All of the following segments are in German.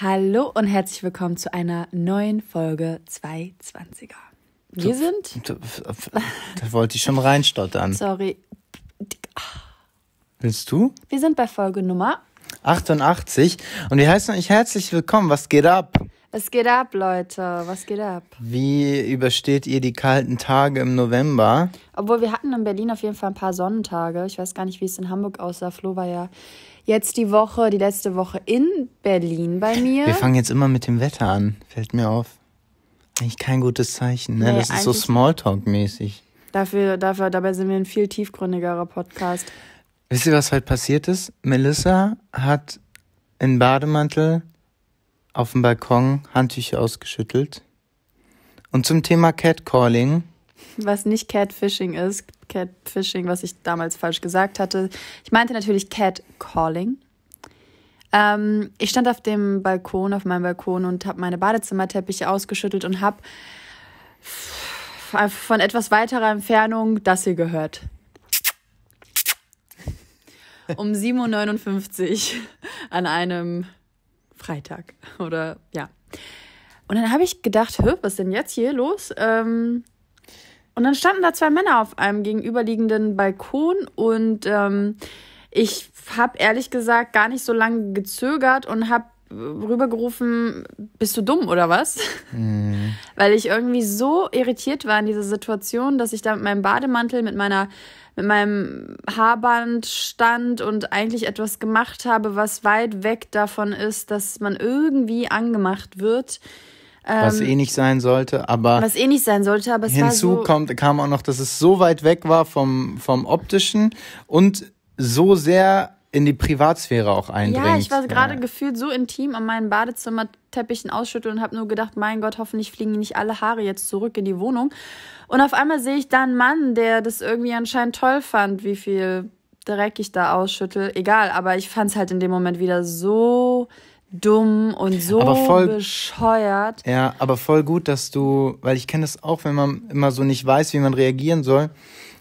Hallo und herzlich willkommen zu einer neuen Folge 220er. Wir so, sind. Da, da wollte ich schon reinstottern. Sorry. Willst du? Wir sind bei Folge Nummer 88 und wir heißen euch herzlich willkommen. Was geht ab? Es geht ab, Leute. Was geht ab? Wie übersteht ihr die kalten Tage im November? Obwohl wir hatten in Berlin auf jeden Fall ein paar Sonnentage. Ich weiß gar nicht, wie es in Hamburg aussah. Flo war ja jetzt die Woche, die letzte Woche in Berlin bei mir. Wir fangen jetzt immer mit dem Wetter an, fällt mir auf. Eigentlich kein gutes Zeichen, ne? Nee, das ist so Smalltalk-mäßig. Dafür, dafür, dabei sind wir ein viel tiefgründigerer Podcast. Wisst ihr, was heute passiert ist? Melissa hat in Bademantel auf dem Balkon Handtücher ausgeschüttelt. Und zum Thema Catcalling. Was nicht Catfishing ist, Catfishing, was ich damals falsch gesagt hatte. Ich meinte natürlich Catcalling. Ähm, ich stand auf dem Balkon, auf meinem Balkon und habe meine Badezimmerteppiche ausgeschüttelt und habe von etwas weiterer Entfernung das hier gehört. Um 7.59 Uhr an einem Freitag. Oder ja. Und dann habe ich gedacht, was ist denn jetzt hier los? Ähm, und dann standen da zwei Männer auf einem gegenüberliegenden Balkon und ähm, ich habe ehrlich gesagt gar nicht so lange gezögert und habe rübergerufen, bist du dumm oder was? Mhm. Weil ich irgendwie so irritiert war in dieser Situation, dass ich da mit meinem Bademantel, mit meiner mit meinem Haarband stand und eigentlich etwas gemacht habe, was weit weg davon ist, dass man irgendwie angemacht wird was eh ähm, nicht sein sollte, aber. Was eh nicht sein sollte, aber es hinzu war so kommt, kam auch noch, dass es so weit weg war vom, vom optischen und so sehr in die Privatsphäre auch eindringt. Ja, ich war gerade ja. gefühlt so intim an meinen Badezimmerteppichen ausschütteln und habe nur gedacht, mein Gott, hoffentlich fliegen nicht alle Haare jetzt zurück in die Wohnung. Und auf einmal sehe ich da einen Mann, der das irgendwie anscheinend toll fand, wie viel Dreck ich da ausschüttel. Egal, aber ich fand es halt in dem Moment wieder so dumm und so aber voll, bescheuert. Ja, aber voll gut, dass du, weil ich kenne das auch, wenn man immer so nicht weiß, wie man reagieren soll.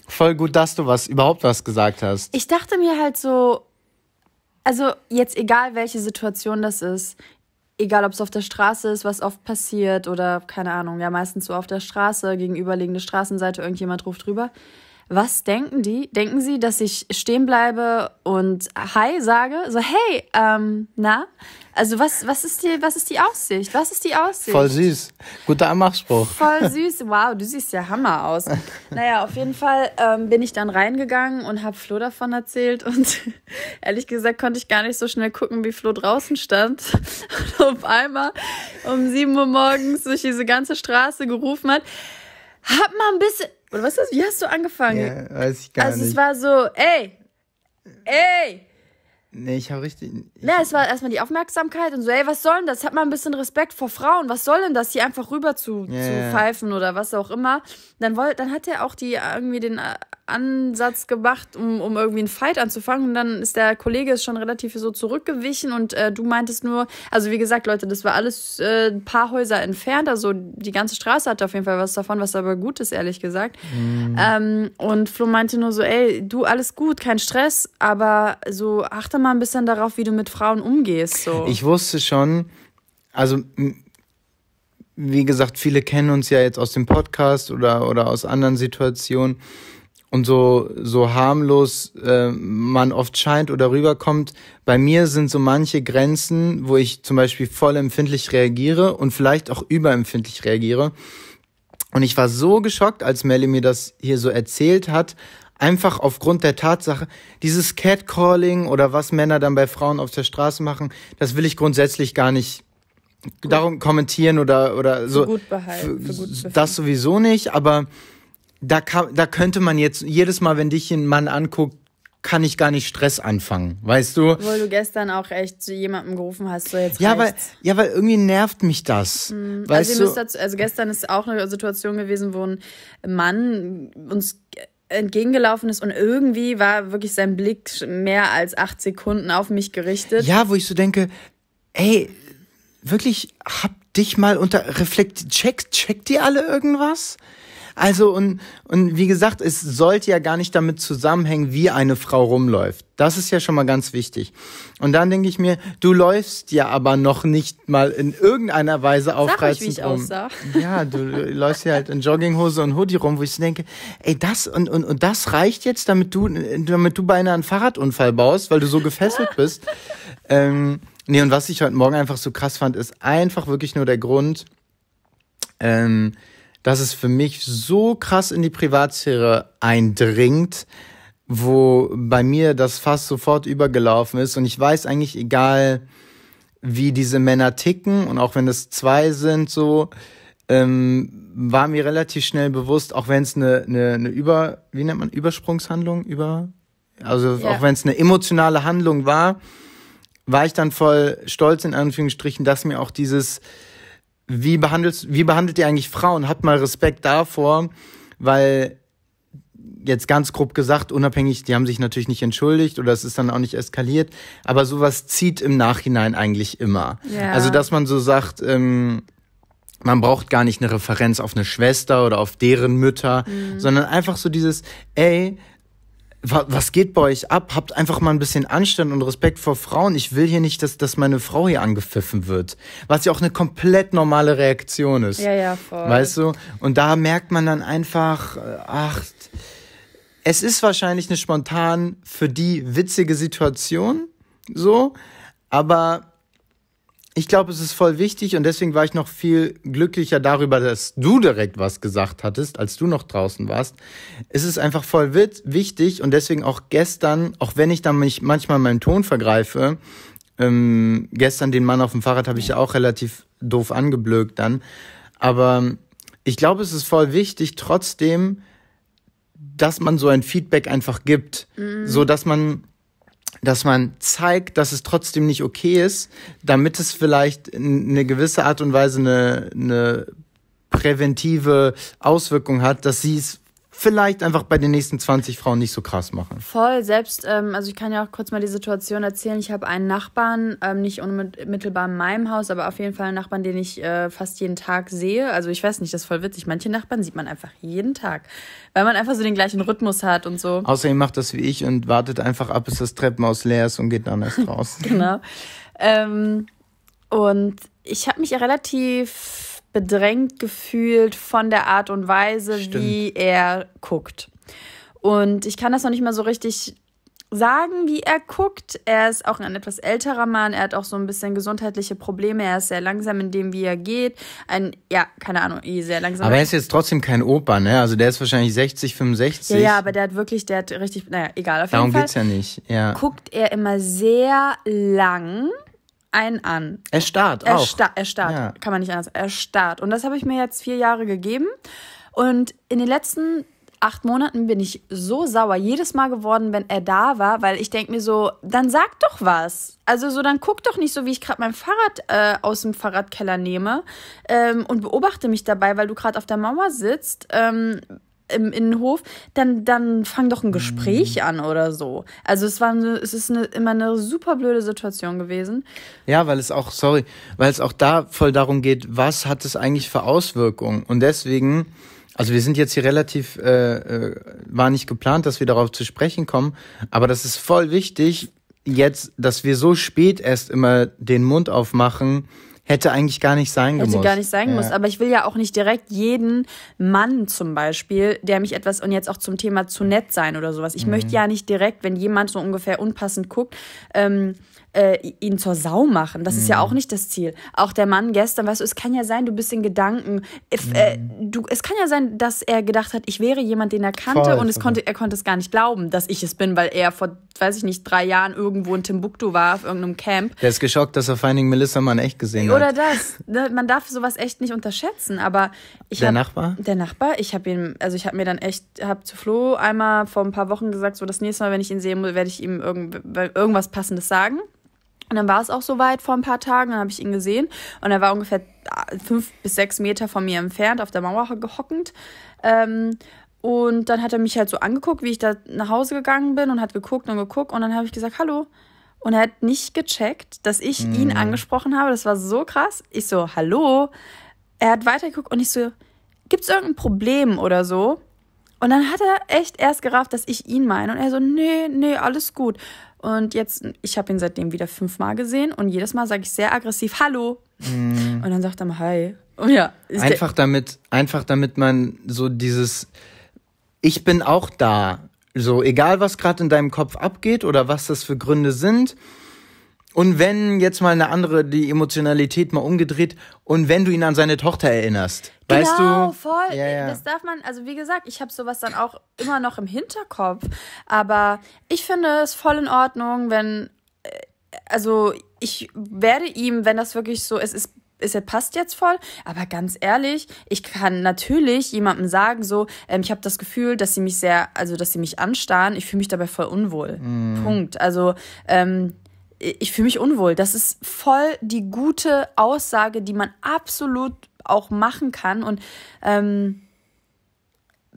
Voll gut, dass du was überhaupt was gesagt hast. Ich dachte mir halt so, also jetzt egal welche Situation das ist, egal ob es auf der Straße ist, was oft passiert oder keine Ahnung, ja meistens so auf der Straße, gegenüberliegende Straßenseite, irgendjemand ruft drüber was denken die? Denken sie, dass ich stehen bleibe und Hi sage? So, hey, ähm, na? Also was, was, ist die, was ist die Aussicht? Was ist die Aussicht? Voll süß. Guter Anmachspruch. Voll süß. Wow, du siehst ja Hammer aus. Naja, auf jeden Fall ähm, bin ich dann reingegangen und habe Flo davon erzählt. Und ehrlich gesagt konnte ich gar nicht so schnell gucken, wie Flo draußen stand. Und auf einmal um 7 Uhr morgens durch diese ganze Straße gerufen hat. Hab mal ein bisschen, oder was ist Wie hast du angefangen? Ja, weiß ich gar also nicht. Also es war so, ey, ey. Nee, ich habe richtig. Ja, es war erstmal die Aufmerksamkeit und so, ey, was soll denn das? Hat mal ein bisschen Respekt vor Frauen. Was soll denn das, hier einfach rüber zu, yeah. zu pfeifen oder was auch immer? Dann, wollt, dann hat er auch die irgendwie den äh, Ansatz gemacht, um, um irgendwie einen Fight anzufangen. Und dann ist der Kollege ist schon relativ so zurückgewichen und äh, du meintest nur, also wie gesagt, Leute, das war alles äh, ein paar Häuser entfernt. Also die ganze Straße hatte auf jeden Fall was davon, was aber gut ist, ehrlich gesagt. Mhm. Ähm, und Flo meinte nur so, ey, du, alles gut, kein Stress, aber so achte mal ein bisschen darauf, wie du mit Frauen umgehst. So. Ich wusste schon, also wie gesagt, viele kennen uns ja jetzt aus dem Podcast oder, oder aus anderen Situationen und so, so harmlos äh, man oft scheint oder rüberkommt, bei mir sind so manche Grenzen, wo ich zum Beispiel voll empfindlich reagiere und vielleicht auch überempfindlich reagiere. Und ich war so geschockt, als Melly mir das hier so erzählt hat, einfach aufgrund der Tatsache, dieses Catcalling oder was Männer dann bei Frauen auf der Straße machen, das will ich grundsätzlich gar nicht gut. darum kommentieren oder, oder so. Für gut behalten, gut das sowieso nicht, aber da, da könnte man jetzt jedes Mal, wenn dich ein Mann anguckt, kann ich gar nicht Stress anfangen, weißt du? Obwohl du gestern auch echt zu jemandem gerufen hast, so jetzt. Ja, reicht's. weil, ja weil irgendwie nervt mich das. Mhm. Weißt also, du? Dazu, also gestern ist auch eine Situation gewesen, wo ein Mann uns entgegengelaufen ist und irgendwie war wirklich sein Blick mehr als acht Sekunden auf mich gerichtet. Ja, wo ich so denke, ey, wirklich, hab dich mal unter, reflekt, check, checkt ihr alle irgendwas? Also und, und wie gesagt, es sollte ja gar nicht damit zusammenhängen, wie eine Frau rumläuft. Das ist ja schon mal ganz wichtig. Und dann denke ich mir, du läufst ja aber noch nicht mal in irgendeiner Weise aufreizend Sag ich, wie ich um. Aussah. Ja, du läufst ja halt in Jogginghose und Hoodie rum, wo ich denke, ey, das und, und, und das reicht jetzt, damit du, damit du beinahe einen Fahrradunfall baust, weil du so gefesselt bist. ähm, nee, und was ich heute Morgen einfach so krass fand, ist einfach wirklich nur der Grund, ähm, dass es für mich so krass in die Privatsphäre eindringt, wo bei mir das fast sofort übergelaufen ist. Und ich weiß eigentlich, egal wie diese Männer ticken, und auch wenn es zwei sind, so, ähm, war mir relativ schnell bewusst, auch wenn es eine, eine, eine Über, wie nennt man, Übersprungshandlung, über, also yeah. auch wenn es eine emotionale Handlung war, war ich dann voll stolz in Anführungsstrichen, dass mir auch dieses wie behandelst, wie behandelt ihr eigentlich Frauen? Habt mal Respekt davor, weil jetzt ganz grob gesagt, unabhängig, die haben sich natürlich nicht entschuldigt oder es ist dann auch nicht eskaliert, aber sowas zieht im Nachhinein eigentlich immer. Yeah. Also, dass man so sagt, ähm, man braucht gar nicht eine Referenz auf eine Schwester oder auf deren Mütter, mhm. sondern einfach so dieses, ey, was geht bei euch ab? Habt einfach mal ein bisschen Anstand und Respekt vor Frauen. Ich will hier nicht, dass, dass meine Frau hier angepfiffen wird. Was ja auch eine komplett normale Reaktion ist. Ja, ja, voll. Weißt du? Und da merkt man dann einfach, äh, ach, es ist wahrscheinlich eine spontan für die witzige Situation, so, aber ich glaube, es ist voll wichtig und deswegen war ich noch viel glücklicher darüber, dass du direkt was gesagt hattest, als du noch draußen warst. Es ist einfach voll wichtig und deswegen auch gestern, auch wenn ich dann mich manchmal meinen Ton vergreife, ähm, gestern den Mann auf dem Fahrrad habe ich ja auch relativ doof angeblökt dann, aber ich glaube, es ist voll wichtig trotzdem, dass man so ein Feedback einfach gibt, mhm. so dass man dass man zeigt, dass es trotzdem nicht okay ist, damit es vielleicht in eine gewisse Art und Weise eine, eine präventive Auswirkung hat, dass sie es vielleicht einfach bei den nächsten 20 Frauen nicht so krass machen. Voll, selbst, ähm, also ich kann ja auch kurz mal die Situation erzählen. Ich habe einen Nachbarn, ähm, nicht unmittelbar in meinem Haus, aber auf jeden Fall einen Nachbarn, den ich äh, fast jeden Tag sehe. Also ich weiß nicht, das ist voll witzig. Manche Nachbarn sieht man einfach jeden Tag, weil man einfach so den gleichen Rhythmus hat und so. Außerdem macht das wie ich und wartet einfach ab, bis das Treppenhaus leer ist und geht dann erst raus. genau. Ähm, und ich habe mich ja relativ bedrängt gefühlt von der Art und Weise, Stimmt. wie er guckt. Und ich kann das noch nicht mal so richtig sagen, wie er guckt. Er ist auch ein etwas älterer Mann. Er hat auch so ein bisschen gesundheitliche Probleme. Er ist sehr langsam in dem, wie er geht. Ein, ja, keine Ahnung, sehr langsam. Aber er ist jetzt trotzdem kein Opa, ne? Also der ist wahrscheinlich 60, 65. Ja, ja aber der hat wirklich, der hat richtig, naja, egal. Auf Darum jeden Fall geht's ja nicht, ja. Guckt er immer sehr lang einen an. Erstarrt auch. er starrt, ja. kann man nicht anders. Er starrt. Und das habe ich mir jetzt vier Jahre gegeben. Und in den letzten acht Monaten bin ich so sauer jedes Mal geworden, wenn er da war, weil ich denke mir so, dann sag doch was. Also so, dann guck doch nicht so, wie ich gerade mein Fahrrad äh, aus dem Fahrradkeller nehme ähm, und beobachte mich dabei, weil du gerade auf der Mauer sitzt. Ähm, im Innenhof, dann, dann fang doch ein Gespräch mhm. an oder so. Also es war eine, es ist eine, immer eine super blöde Situation gewesen. Ja, weil es auch, sorry, weil es auch da voll darum geht, was hat es eigentlich für Auswirkungen? Und deswegen, also wir sind jetzt hier relativ, äh, äh, war nicht geplant, dass wir darauf zu sprechen kommen, aber das ist voll wichtig, jetzt, dass wir so spät erst immer den Mund aufmachen, Hätte eigentlich gar nicht sein gemusst. Hätte gar nicht sein ja. gemusst. Aber ich will ja auch nicht direkt jeden Mann zum Beispiel, der mich etwas, und jetzt auch zum Thema zu nett sein oder sowas. Ich mhm. möchte ja nicht direkt, wenn jemand so ungefähr unpassend guckt, ähm, äh, ihn zur Sau machen. Das mhm. ist ja mhm. auch nicht das Ziel. Auch der Mann gestern, weißt du, es kann ja sein, du bist in Gedanken. If, äh, mhm. äh, du, es kann ja sein, dass er gedacht hat, ich wäre jemand, den er kannte voll, und es voll. konnte, er konnte es gar nicht glauben, dass ich es bin, weil er vor weiß ich nicht, drei Jahren irgendwo in Timbuktu war, auf irgendeinem Camp. Der ist geschockt, dass er Finding Melissa mal in echt gesehen Oder hat. Oder das. Man darf sowas echt nicht unterschätzen, aber ich Der hab, Nachbar? Der Nachbar, ich habe ihm, also ich habe mir dann echt, habe zu Flo einmal vor ein paar Wochen gesagt, so das nächste Mal, wenn ich ihn sehen will, werde ich ihm irgend, irgendwas Passendes sagen. Und dann war es auch soweit vor ein paar Tagen, dann habe ich ihn gesehen und er war ungefähr fünf bis sechs Meter von mir entfernt auf der Mauer gehockend. Ähm, und dann hat er mich halt so angeguckt, wie ich da nach Hause gegangen bin und hat geguckt und geguckt. Und dann habe ich gesagt, hallo. Und er hat nicht gecheckt, dass ich mhm. ihn angesprochen habe. Das war so krass. Ich so, hallo. Er hat weitergeguckt und ich so, gibt es irgendein Problem oder so? Und dann hat er echt erst gerafft, dass ich ihn meine. Und er so, nee, nee, alles gut. Und jetzt, ich habe ihn seitdem wieder fünfmal gesehen und jedes Mal sage ich sehr aggressiv Hallo. Mm. Und dann sagt er mal Hi. Und ja. Einfach damit, einfach damit man so dieses, ich bin auch da. So, egal was gerade in deinem Kopf abgeht oder was das für Gründe sind. Und wenn jetzt mal eine andere, die Emotionalität mal umgedreht und wenn du ihn an seine Tochter erinnerst, genau, weißt du? Genau, voll. Ja, ja. Das darf man, also wie gesagt, ich habe sowas dann auch immer noch im Hinterkopf. Aber ich finde es voll in Ordnung, wenn, äh, also ich werde ihm, wenn das wirklich so ist, es ist er passt jetzt voll, aber ganz ehrlich, ich kann natürlich jemandem sagen, so, ähm, ich habe das Gefühl, dass sie mich sehr, also dass sie mich anstarren, ich fühle mich dabei voll unwohl. Mm. Punkt. Also ähm, ich fühle mich unwohl. Das ist voll die gute Aussage, die man absolut auch machen kann und ähm,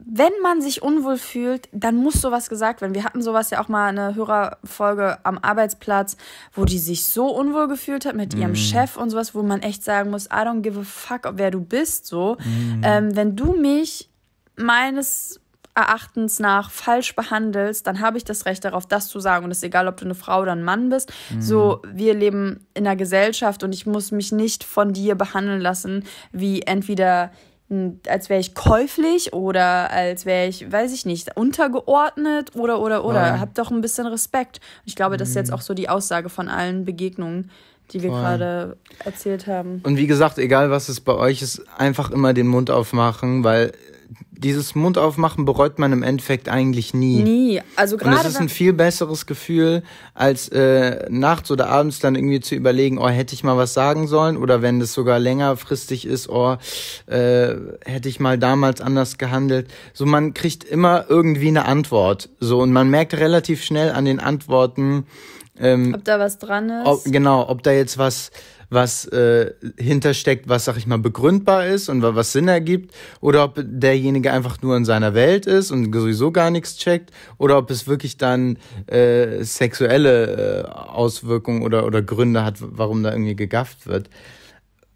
wenn man sich unwohl fühlt, dann muss sowas gesagt werden. Wir hatten sowas ja auch mal eine Hörerfolge am Arbeitsplatz, wo die sich so unwohl gefühlt hat mit ihrem mhm. Chef und sowas, wo man echt sagen muss, I don't give a fuck, wer du bist, so. Mm. Ähm, wenn du mich meines Erachtens nach falsch behandelst, dann habe ich das Recht darauf, das zu sagen. Und es ist egal, ob du eine Frau oder ein Mann bist. Mhm. So, wir leben in einer Gesellschaft und ich muss mich nicht von dir behandeln lassen, wie entweder als wäre ich käuflich oder als wäre ich, weiß ich nicht, untergeordnet oder, oder, oder. Nein. Hab doch ein bisschen Respekt. ich glaube, das ist jetzt mhm. auch so die Aussage von allen Begegnungen, die wir gerade erzählt haben. Und wie gesagt, egal was es bei euch ist, einfach immer den Mund aufmachen, weil dieses Mund aufmachen bereut man im Endeffekt eigentlich nie. Nie. Also gerade. Und es ist ein viel besseres Gefühl, als äh, nachts oder abends dann irgendwie zu überlegen, oh, hätte ich mal was sagen sollen? Oder wenn das sogar längerfristig ist, oh, äh, hätte ich mal damals anders gehandelt. So, man kriegt immer irgendwie eine Antwort. So, und man merkt relativ schnell an den Antworten, ähm, ob da was dran ist. Ob, genau, ob da jetzt was was äh, hintersteckt, was, sag ich mal, begründbar ist und was Sinn ergibt, oder ob derjenige einfach nur in seiner Welt ist und sowieso gar nichts checkt, oder ob es wirklich dann äh, sexuelle äh, Auswirkungen oder, oder Gründe hat, warum da irgendwie gegafft wird.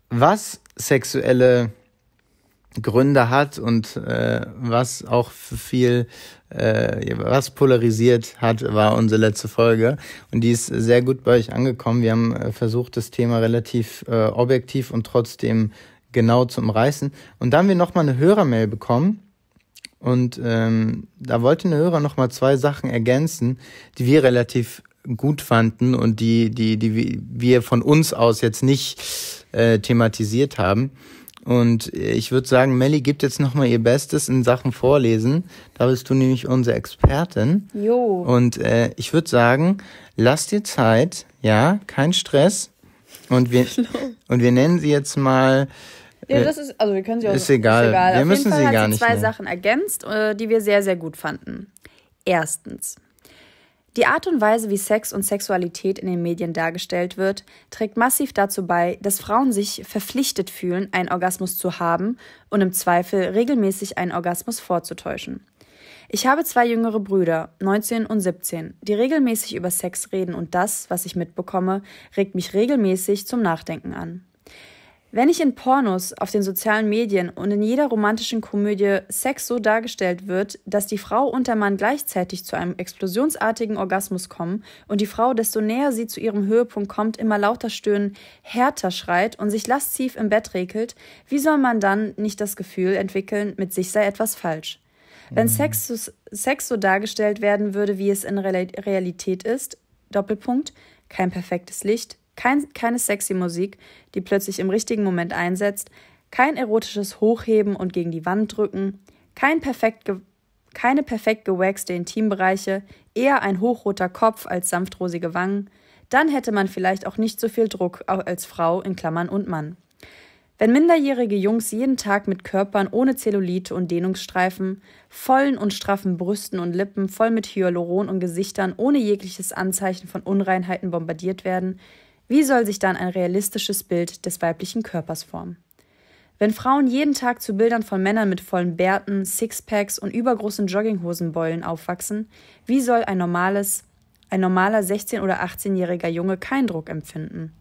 Was sexuelle Gründe hat und äh, was auch viel, äh, was polarisiert hat, war unsere letzte Folge. Und die ist sehr gut bei euch angekommen. Wir haben äh, versucht, das Thema relativ äh, objektiv und trotzdem genau zu umreißen. Und da haben wir nochmal eine Hörermail bekommen. Und ähm, da wollte eine Hörer nochmal zwei Sachen ergänzen, die wir relativ gut fanden und die, die, die wir von uns aus jetzt nicht äh, thematisiert haben. Und ich würde sagen, Melli gibt jetzt nochmal ihr Bestes in Sachen Vorlesen. Da bist du nämlich unsere Expertin. Jo. Und äh, ich würde sagen, lass dir Zeit, ja, kein Stress. Und wir, und wir nennen sie jetzt mal. Ja, äh, das ist, also wir können sie auch. Ist egal. Ist egal. Wir Auf müssen jeden Fall sie hat gar sie nicht. zwei nehmen. Sachen ergänzt, äh, die wir sehr, sehr gut fanden. Erstens, die Art und Weise, wie Sex und Sexualität in den Medien dargestellt wird, trägt massiv dazu bei, dass Frauen sich verpflichtet fühlen, einen Orgasmus zu haben und im Zweifel regelmäßig einen Orgasmus vorzutäuschen. Ich habe zwei jüngere Brüder, 19 und 17, die regelmäßig über Sex reden und das, was ich mitbekomme, regt mich regelmäßig zum Nachdenken an. Wenn ich in Pornos, auf den sozialen Medien und in jeder romantischen Komödie Sex so dargestellt wird, dass die Frau und der Mann gleichzeitig zu einem explosionsartigen Orgasmus kommen und die Frau, desto näher sie zu ihrem Höhepunkt kommt, immer lauter stöhnen, härter schreit und sich lasziv im Bett regelt, wie soll man dann nicht das Gefühl entwickeln, mit sich sei etwas falsch? Wenn mhm. Sex, Sex so dargestellt werden würde, wie es in Realität ist, Doppelpunkt, kein perfektes Licht, kein, keine sexy Musik, die plötzlich im richtigen Moment einsetzt, kein erotisches Hochheben und gegen die Wand drücken, kein perfekt keine perfekt gewaxte Intimbereiche, eher ein hochroter Kopf als sanftrosige Wangen, dann hätte man vielleicht auch nicht so viel Druck als Frau in Klammern und Mann. Wenn minderjährige Jungs jeden Tag mit Körpern ohne Zellulite und Dehnungsstreifen, vollen und straffen Brüsten und Lippen voll mit Hyaluron und Gesichtern ohne jegliches Anzeichen von Unreinheiten bombardiert werden, wie soll sich dann ein realistisches Bild des weiblichen Körpers formen? Wenn Frauen jeden Tag zu Bildern von Männern mit vollen Bärten, Sixpacks und übergroßen Jogginghosenbeulen aufwachsen, wie soll ein normales, ein normaler 16- oder 18-jähriger Junge keinen Druck empfinden?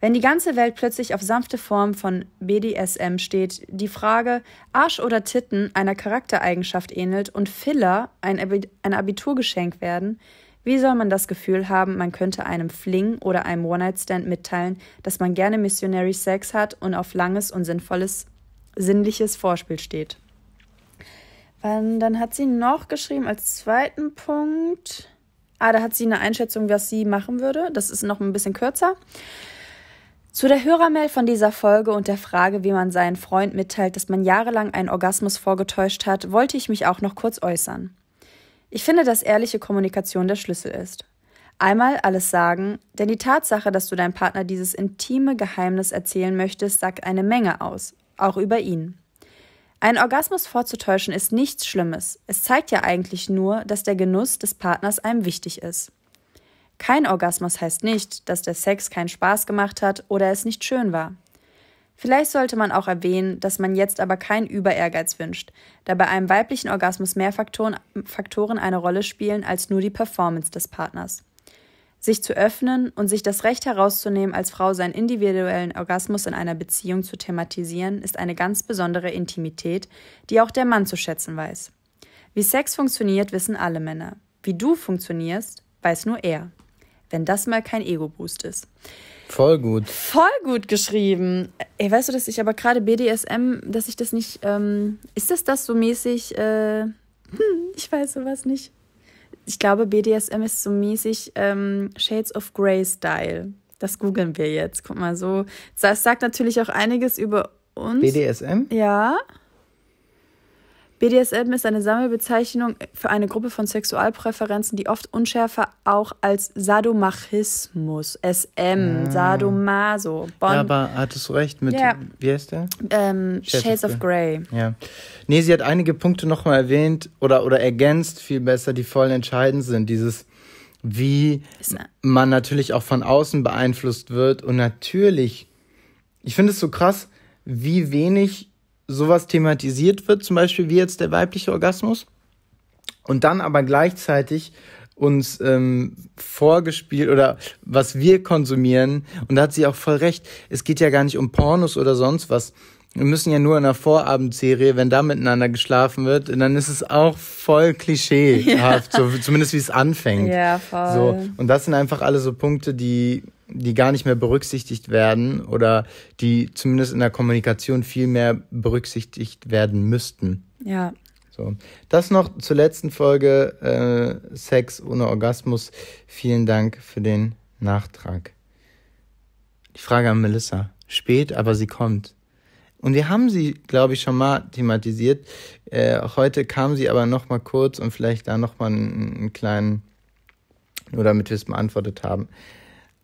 Wenn die ganze Welt plötzlich auf sanfte Form von BDSM steht, die Frage Arsch oder Titten einer Charaktereigenschaft ähnelt und Filler ein, Abiturgeschenk werden, wie soll man das Gefühl haben, man könnte einem Fling oder einem One-Night-Stand mitteilen, dass man gerne Missionary Sex hat und auf langes und sinnvolles, sinnliches Vorspiel steht? Ähm, dann hat sie noch geschrieben als zweiten Punkt. Ah, da hat sie eine Einschätzung, was sie machen würde. Das ist noch ein bisschen kürzer. Zu der Hörermail von dieser Folge und der Frage, wie man seinen Freund mitteilt, dass man jahrelang einen Orgasmus vorgetäuscht hat, wollte ich mich auch noch kurz äußern. Ich finde, dass ehrliche Kommunikation der Schlüssel ist. Einmal alles sagen, denn die Tatsache, dass du deinem Partner dieses intime Geheimnis erzählen möchtest, sagt eine Menge aus, auch über ihn. Einen Orgasmus vorzutäuschen ist nichts Schlimmes. Es zeigt ja eigentlich nur, dass der Genuss des Partners einem wichtig ist. Kein Orgasmus heißt nicht, dass der Sex keinen Spaß gemacht hat oder es nicht schön war. Vielleicht sollte man auch erwähnen, dass man jetzt aber keinen Überehrgeiz wünscht, da bei einem weiblichen Orgasmus mehr Faktoren, Faktoren eine Rolle spielen als nur die Performance des Partners. Sich zu öffnen und sich das Recht herauszunehmen, als Frau seinen individuellen Orgasmus in einer Beziehung zu thematisieren, ist eine ganz besondere Intimität, die auch der Mann zu schätzen weiß. Wie Sex funktioniert, wissen alle Männer. Wie du funktionierst, weiß nur er. Wenn das mal kein Ego-Boost ist. Voll gut. Voll gut geschrieben. Ey, weißt du, dass ich aber gerade BDSM, dass ich das nicht. Ähm, ist das das so mäßig? Äh, hm, ich weiß sowas nicht. Ich glaube, BDSM ist so mäßig ähm, Shades of Grey Style. Das googeln wir jetzt. Guck mal, so. Das sagt natürlich auch einiges über uns. BDSM? Ja. BDSM ist eine Sammelbezeichnung für eine Gruppe von Sexualpräferenzen, die oft unschärfer auch als Sadomachismus, SM, ah. Sadomaso, Bon. Ja, aber hattest du recht mit, ja. wie heißt der? Ähm, Shades, Shades, of Grey. Ja. Nee, sie hat einige Punkte nochmal erwähnt oder, oder ergänzt viel besser, die voll entscheidend sind. Dieses, wie ne- man natürlich auch von außen beeinflusst wird und natürlich, ich finde es so krass, wie wenig sowas thematisiert wird, zum Beispiel wie jetzt der weibliche Orgasmus, und dann aber gleichzeitig uns ähm, vorgespielt oder was wir konsumieren, und da hat sie auch voll recht, es geht ja gar nicht um Pornos oder sonst was, wir müssen ja nur in einer Vorabendserie, wenn da miteinander geschlafen wird, dann ist es auch voll klischeehaft, ja. so, zumindest wie es anfängt. Ja, voll. So, und das sind einfach alle so Punkte, die, die gar nicht mehr berücksichtigt werden oder die zumindest in der Kommunikation viel mehr berücksichtigt werden müssten. Ja. So, das noch zur letzten Folge äh, Sex ohne Orgasmus. Vielen Dank für den Nachtrag. Die Frage an Melissa. Spät, aber sie kommt. Und wir haben sie, glaube ich, schon mal thematisiert. Äh, heute kam sie aber noch mal kurz und vielleicht da noch mal einen, einen kleinen, nur damit wir es beantwortet haben.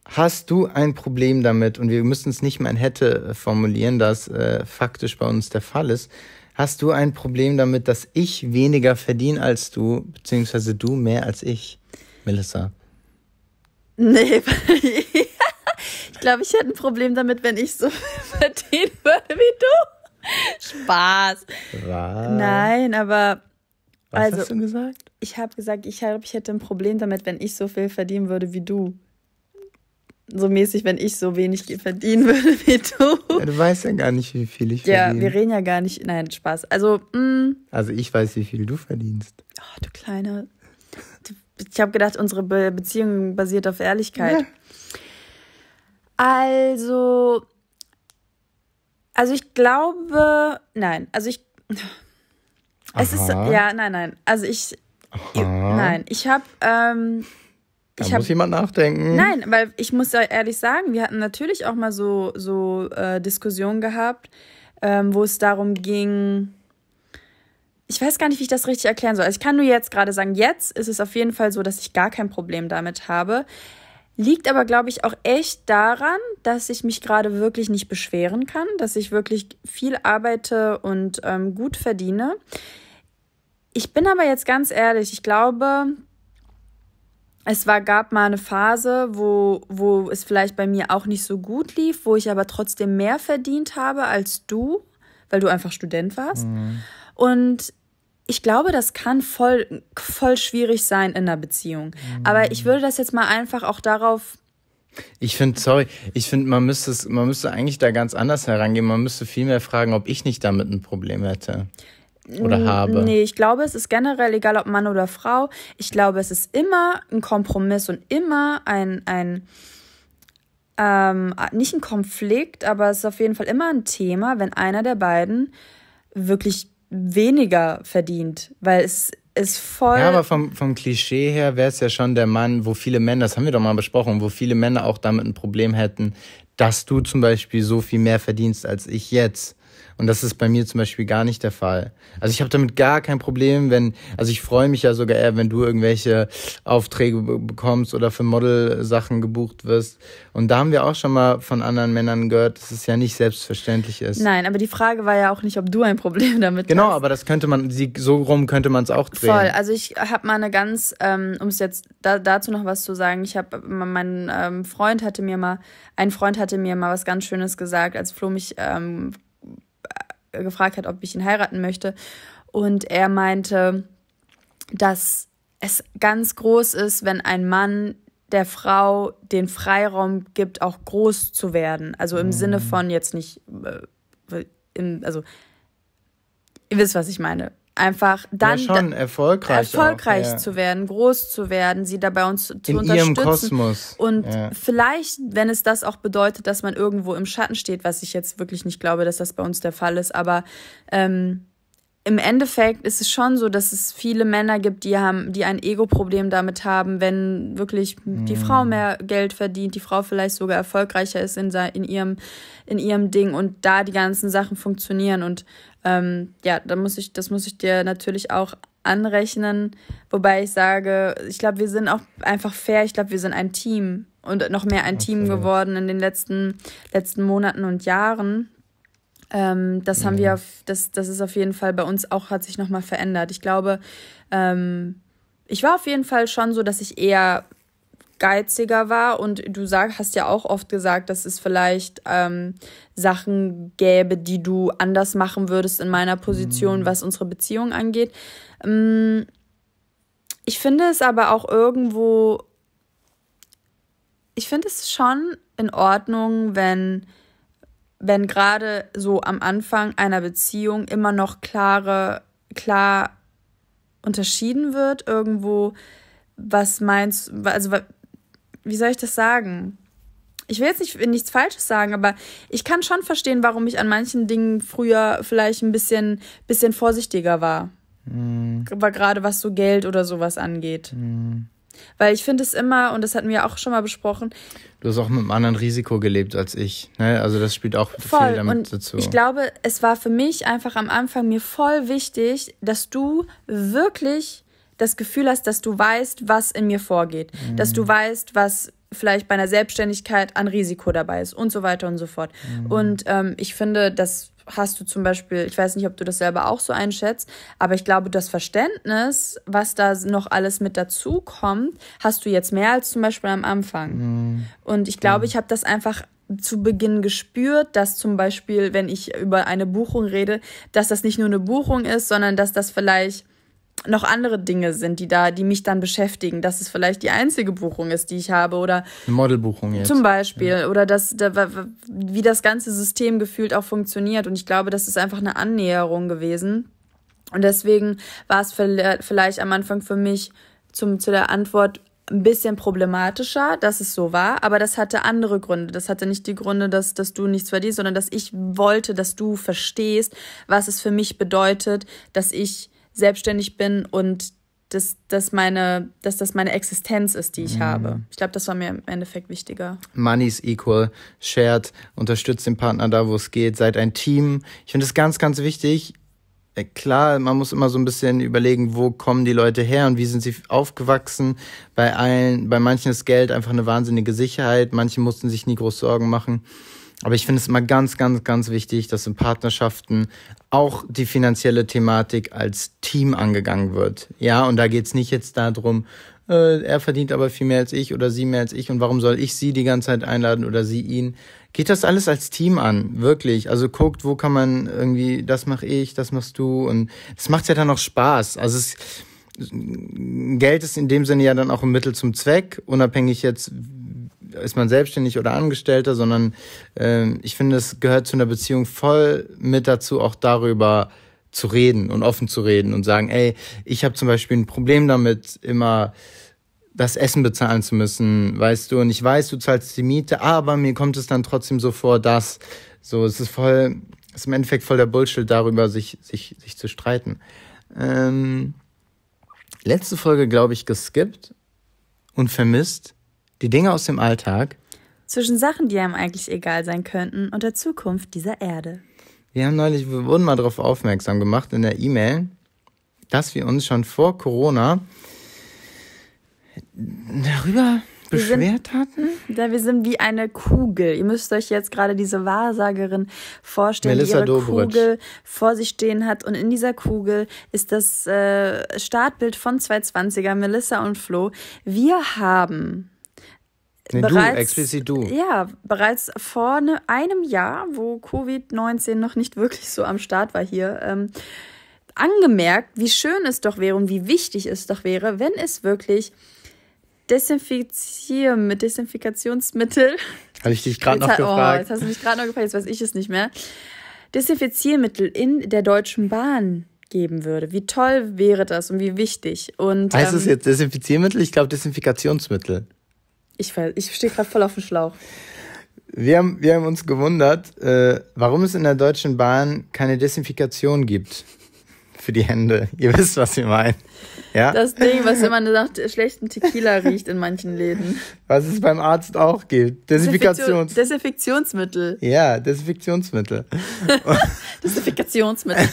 Hast du ein Problem damit? Und wir müssen es nicht mehr in hätte äh, formulieren, das äh, faktisch bei uns der Fall ist. Hast du ein Problem damit, dass ich weniger verdiene als du, beziehungsweise du mehr als ich, Melissa? Nee, glaube, ich hätte ein Problem damit, wenn ich so verdienen würde wie du. Spaß. Was? Nein, aber. Was also, hast du gesagt? Ich habe gesagt, ich glaube, ich hätte ein Problem damit, wenn ich so viel verdienen würde wie du. So mäßig, wenn ich so wenig verdienen würde wie du. Ja, du weißt ja gar nicht, wie viel ich ja, verdiene. Ja, wir reden ja gar nicht. Nein, Spaß. Also, mh. Mm. Also, ich weiß, wie viel du verdienst. Oh, du kleine. Ich habe gedacht, unsere Beziehung basiert auf Ehrlichkeit. Ja. Also, also ich glaube, nein, also ich, Aha. es ist, ja, nein, nein, also ich, ich nein, ich habe, ähm, da ich hab, muss jemand nachdenken. Nein, weil ich muss ehrlich sagen, wir hatten natürlich auch mal so, so äh, Diskussionen gehabt, ähm, wo es darum ging, ich weiß gar nicht, wie ich das richtig erklären soll. Also ich kann nur jetzt gerade sagen, jetzt ist es auf jeden Fall so, dass ich gar kein Problem damit habe. Liegt aber, glaube ich, auch echt daran, dass ich mich gerade wirklich nicht beschweren kann, dass ich wirklich viel arbeite und ähm, gut verdiene. Ich bin aber jetzt ganz ehrlich, ich glaube, es war, gab mal eine Phase, wo, wo es vielleicht bei mir auch nicht so gut lief, wo ich aber trotzdem mehr verdient habe als du, weil du einfach Student warst. Mhm. Und ich glaube, das kann voll, voll schwierig sein in einer Beziehung. Aber ich würde das jetzt mal einfach auch darauf. Ich finde, sorry, ich finde, man müsste man müsste eigentlich da ganz anders herangehen. Man müsste vielmehr fragen, ob ich nicht damit ein Problem hätte oder habe. Nee, ich glaube, es ist generell egal, ob Mann oder Frau. Ich glaube, es ist immer ein Kompromiss und immer ein, ein ähm, nicht ein Konflikt, aber es ist auf jeden Fall immer ein Thema, wenn einer der beiden wirklich weniger verdient, weil es ist voll. Ja, aber vom, vom Klischee her wäre es ja schon der Mann, wo viele Männer, das haben wir doch mal besprochen, wo viele Männer auch damit ein Problem hätten, dass du zum Beispiel so viel mehr verdienst als ich jetzt. Und das ist bei mir zum Beispiel gar nicht der Fall. Also ich habe damit gar kein Problem, wenn, also ich freue mich ja sogar eher, wenn du irgendwelche Aufträge bekommst oder für Model-Sachen gebucht wirst. Und da haben wir auch schon mal von anderen Männern gehört, dass es ja nicht selbstverständlich ist. Nein, aber die Frage war ja auch nicht, ob du ein Problem damit genau, hast. Genau, aber das könnte man, so rum könnte man es auch drehen. Voll, also ich habe mal eine ganz, ähm, um es jetzt da, dazu noch was zu sagen, ich habe, ähm, mein ähm, Freund hatte mir mal, ein Freund hatte mir mal was ganz Schönes gesagt, als Flo mich ähm, äh, gefragt hat, ob ich ihn heiraten möchte. Und er meinte, dass es ganz groß ist, wenn ein Mann der Frau den Freiraum gibt, auch groß zu werden. Also im mhm. Sinne von jetzt nicht, äh, im, also ihr wisst, was ich meine einfach dann ja, schon erfolgreich, erfolgreich auch, ja. zu werden, groß zu werden, sie dabei uns zu In unterstützen. Ihrem Kosmos. Und ja. vielleicht, wenn es das auch bedeutet, dass man irgendwo im Schatten steht, was ich jetzt wirklich nicht glaube, dass das bei uns der Fall ist, aber ähm, im Endeffekt ist es schon so, dass es viele Männer gibt, die haben, die ein Ego-Problem damit haben, wenn wirklich die mhm. Frau mehr Geld verdient, die Frau vielleicht sogar erfolgreicher ist in, in, ihrem, in ihrem Ding und da die ganzen Sachen funktionieren. Und ähm, ja, da muss ich, das muss ich dir natürlich auch anrechnen. Wobei ich sage, ich glaube, wir sind auch einfach fair, ich glaube, wir sind ein Team und noch mehr ein Team geworden in den letzten, letzten Monaten und Jahren ähm, das mhm. haben wir, mhm. auf, das, das ist auf jeden Fall bei uns auch, hat sich nochmal verändert. Ich glaube, ähm, ich war auf jeden Fall schon so, dass ich eher geiziger war und du sag, hast ja auch oft gesagt, dass es vielleicht ähm, Sachen gäbe, die du anders machen würdest in meiner Position, mhm. was unsere Beziehung angeht. Ähm, ich finde es aber auch irgendwo, ich finde es schon in Ordnung, wenn wenn gerade so am Anfang einer Beziehung immer noch klare, klar unterschieden wird, irgendwo, was meinst also wie soll ich das sagen? Ich will jetzt nicht, nichts Falsches sagen, aber ich kann schon verstehen, warum ich an manchen Dingen früher vielleicht ein bisschen, bisschen vorsichtiger war. Mhm. Aber gerade was so Geld oder sowas angeht. Mhm. Weil ich finde es immer, und das hatten wir auch schon mal besprochen. Du hast auch mit einem anderen Risiko gelebt als ich. Ne? Also das spielt auch voll. viel damit und dazu. Ich glaube, es war für mich einfach am Anfang mir voll wichtig, dass du wirklich das Gefühl hast, dass du weißt, was in mir vorgeht. Mhm. Dass du weißt, was vielleicht bei einer Selbstständigkeit an Risiko dabei ist und so weiter und so fort. Mhm. Und ähm, ich finde, das hast du zum Beispiel, ich weiß nicht, ob du das selber auch so einschätzt, aber ich glaube, das Verständnis, was da noch alles mit dazu kommt, hast du jetzt mehr als zum Beispiel am Anfang. Mhm. Und ich glaube, ich habe das einfach zu Beginn gespürt, dass zum Beispiel, wenn ich über eine Buchung rede, dass das nicht nur eine Buchung ist, sondern dass das vielleicht noch andere Dinge sind, die da, die mich dann beschäftigen, dass es vielleicht die einzige Buchung ist, die ich habe oder eine Modelbuchung jetzt. zum Beispiel ja. oder dass da, wie das ganze System gefühlt auch funktioniert und ich glaube, das ist einfach eine Annäherung gewesen und deswegen war es vielleicht am Anfang für mich zum zu der Antwort ein bisschen problematischer, dass es so war, aber das hatte andere Gründe. Das hatte nicht die Gründe, dass, dass du nichts verdienst, sondern dass ich wollte, dass du verstehst, was es für mich bedeutet, dass ich selbstständig bin und dass, dass, meine, dass das meine Existenz ist, die ich mm. habe. Ich glaube, das war mir im Endeffekt wichtiger. Money is equal, shared, unterstützt den Partner da, wo es geht, seid ein Team. Ich finde das ganz, ganz wichtig. Äh, klar, man muss immer so ein bisschen überlegen, wo kommen die Leute her und wie sind sie aufgewachsen. Bei allen, bei manchen ist Geld einfach eine wahnsinnige Sicherheit, manche mussten sich nie groß Sorgen machen. Aber ich finde es immer ganz, ganz, ganz wichtig, dass in Partnerschaften auch die finanzielle Thematik als Team angegangen wird. Ja, und da geht's nicht jetzt darum, äh, er verdient aber viel mehr als ich oder sie mehr als ich und warum soll ich sie die ganze Zeit einladen oder sie ihn. Geht das alles als Team an, wirklich. Also guckt, wo kann man irgendwie, das mache ich, das machst du und es macht ja dann auch Spaß. Also es, Geld ist in dem Sinne ja dann auch ein Mittel zum Zweck, unabhängig jetzt, ist man selbstständig oder Angestellter, sondern äh, ich finde, es gehört zu einer Beziehung voll mit dazu, auch darüber zu reden und offen zu reden und sagen, ey, ich habe zum Beispiel ein Problem damit, immer das Essen bezahlen zu müssen, weißt du, und ich weiß, du zahlst die Miete, aber mir kommt es dann trotzdem so vor, dass so, es ist voll, es ist im Endeffekt voll der Bullshit darüber, sich, sich, sich zu streiten. Ähm, letzte Folge, glaube ich, geskippt und vermisst. Die Dinge aus dem Alltag. Zwischen Sachen, die einem eigentlich egal sein könnten und der Zukunft dieser Erde. Wir haben neulich, wir wurden mal darauf aufmerksam gemacht in der E-Mail, dass wir uns schon vor Corona darüber beschwert sind, hatten? Da wir sind wie eine Kugel. Ihr müsst euch jetzt gerade diese Wahrsagerin vorstellen, Melissa die ihre Dobritsch. Kugel vor sich stehen hat. Und in dieser Kugel ist das äh, Startbild von 220er Melissa und Flo. Wir haben Nee, bereits, du, explizit du. Ja, bereits vor ne, einem Jahr, wo Covid-19 noch nicht wirklich so am Start war hier, ähm, angemerkt, wie schön es doch wäre und wie wichtig es doch wäre, wenn es wirklich Desinfizieren mit Desinfikationsmittel. Habe ich dich gerade noch oh, gefragt. Oh, jetzt hast du mich gerade noch gefragt, jetzt weiß ich es nicht mehr. Desinfiziermittel in der Deutschen Bahn geben würde. Wie toll wäre das und wie wichtig. Und, heißt ähm, es jetzt Desinfiziermittel? Ich glaube Desinfikationsmittel. Ich, ich stehe gerade voll auf dem Schlauch. Wir haben, wir haben uns gewundert, äh, warum es in der Deutschen Bahn keine Desinfikation gibt für die Hände. Ihr wisst, was wir meinen. Ja? Das Ding, was immer nach schlechten Tequila riecht in manchen Läden. Was es beim Arzt auch gibt. Desinfektions Desinfektionsmittel. Ja, Desinfektionsmittel. Desinfektionsmittel.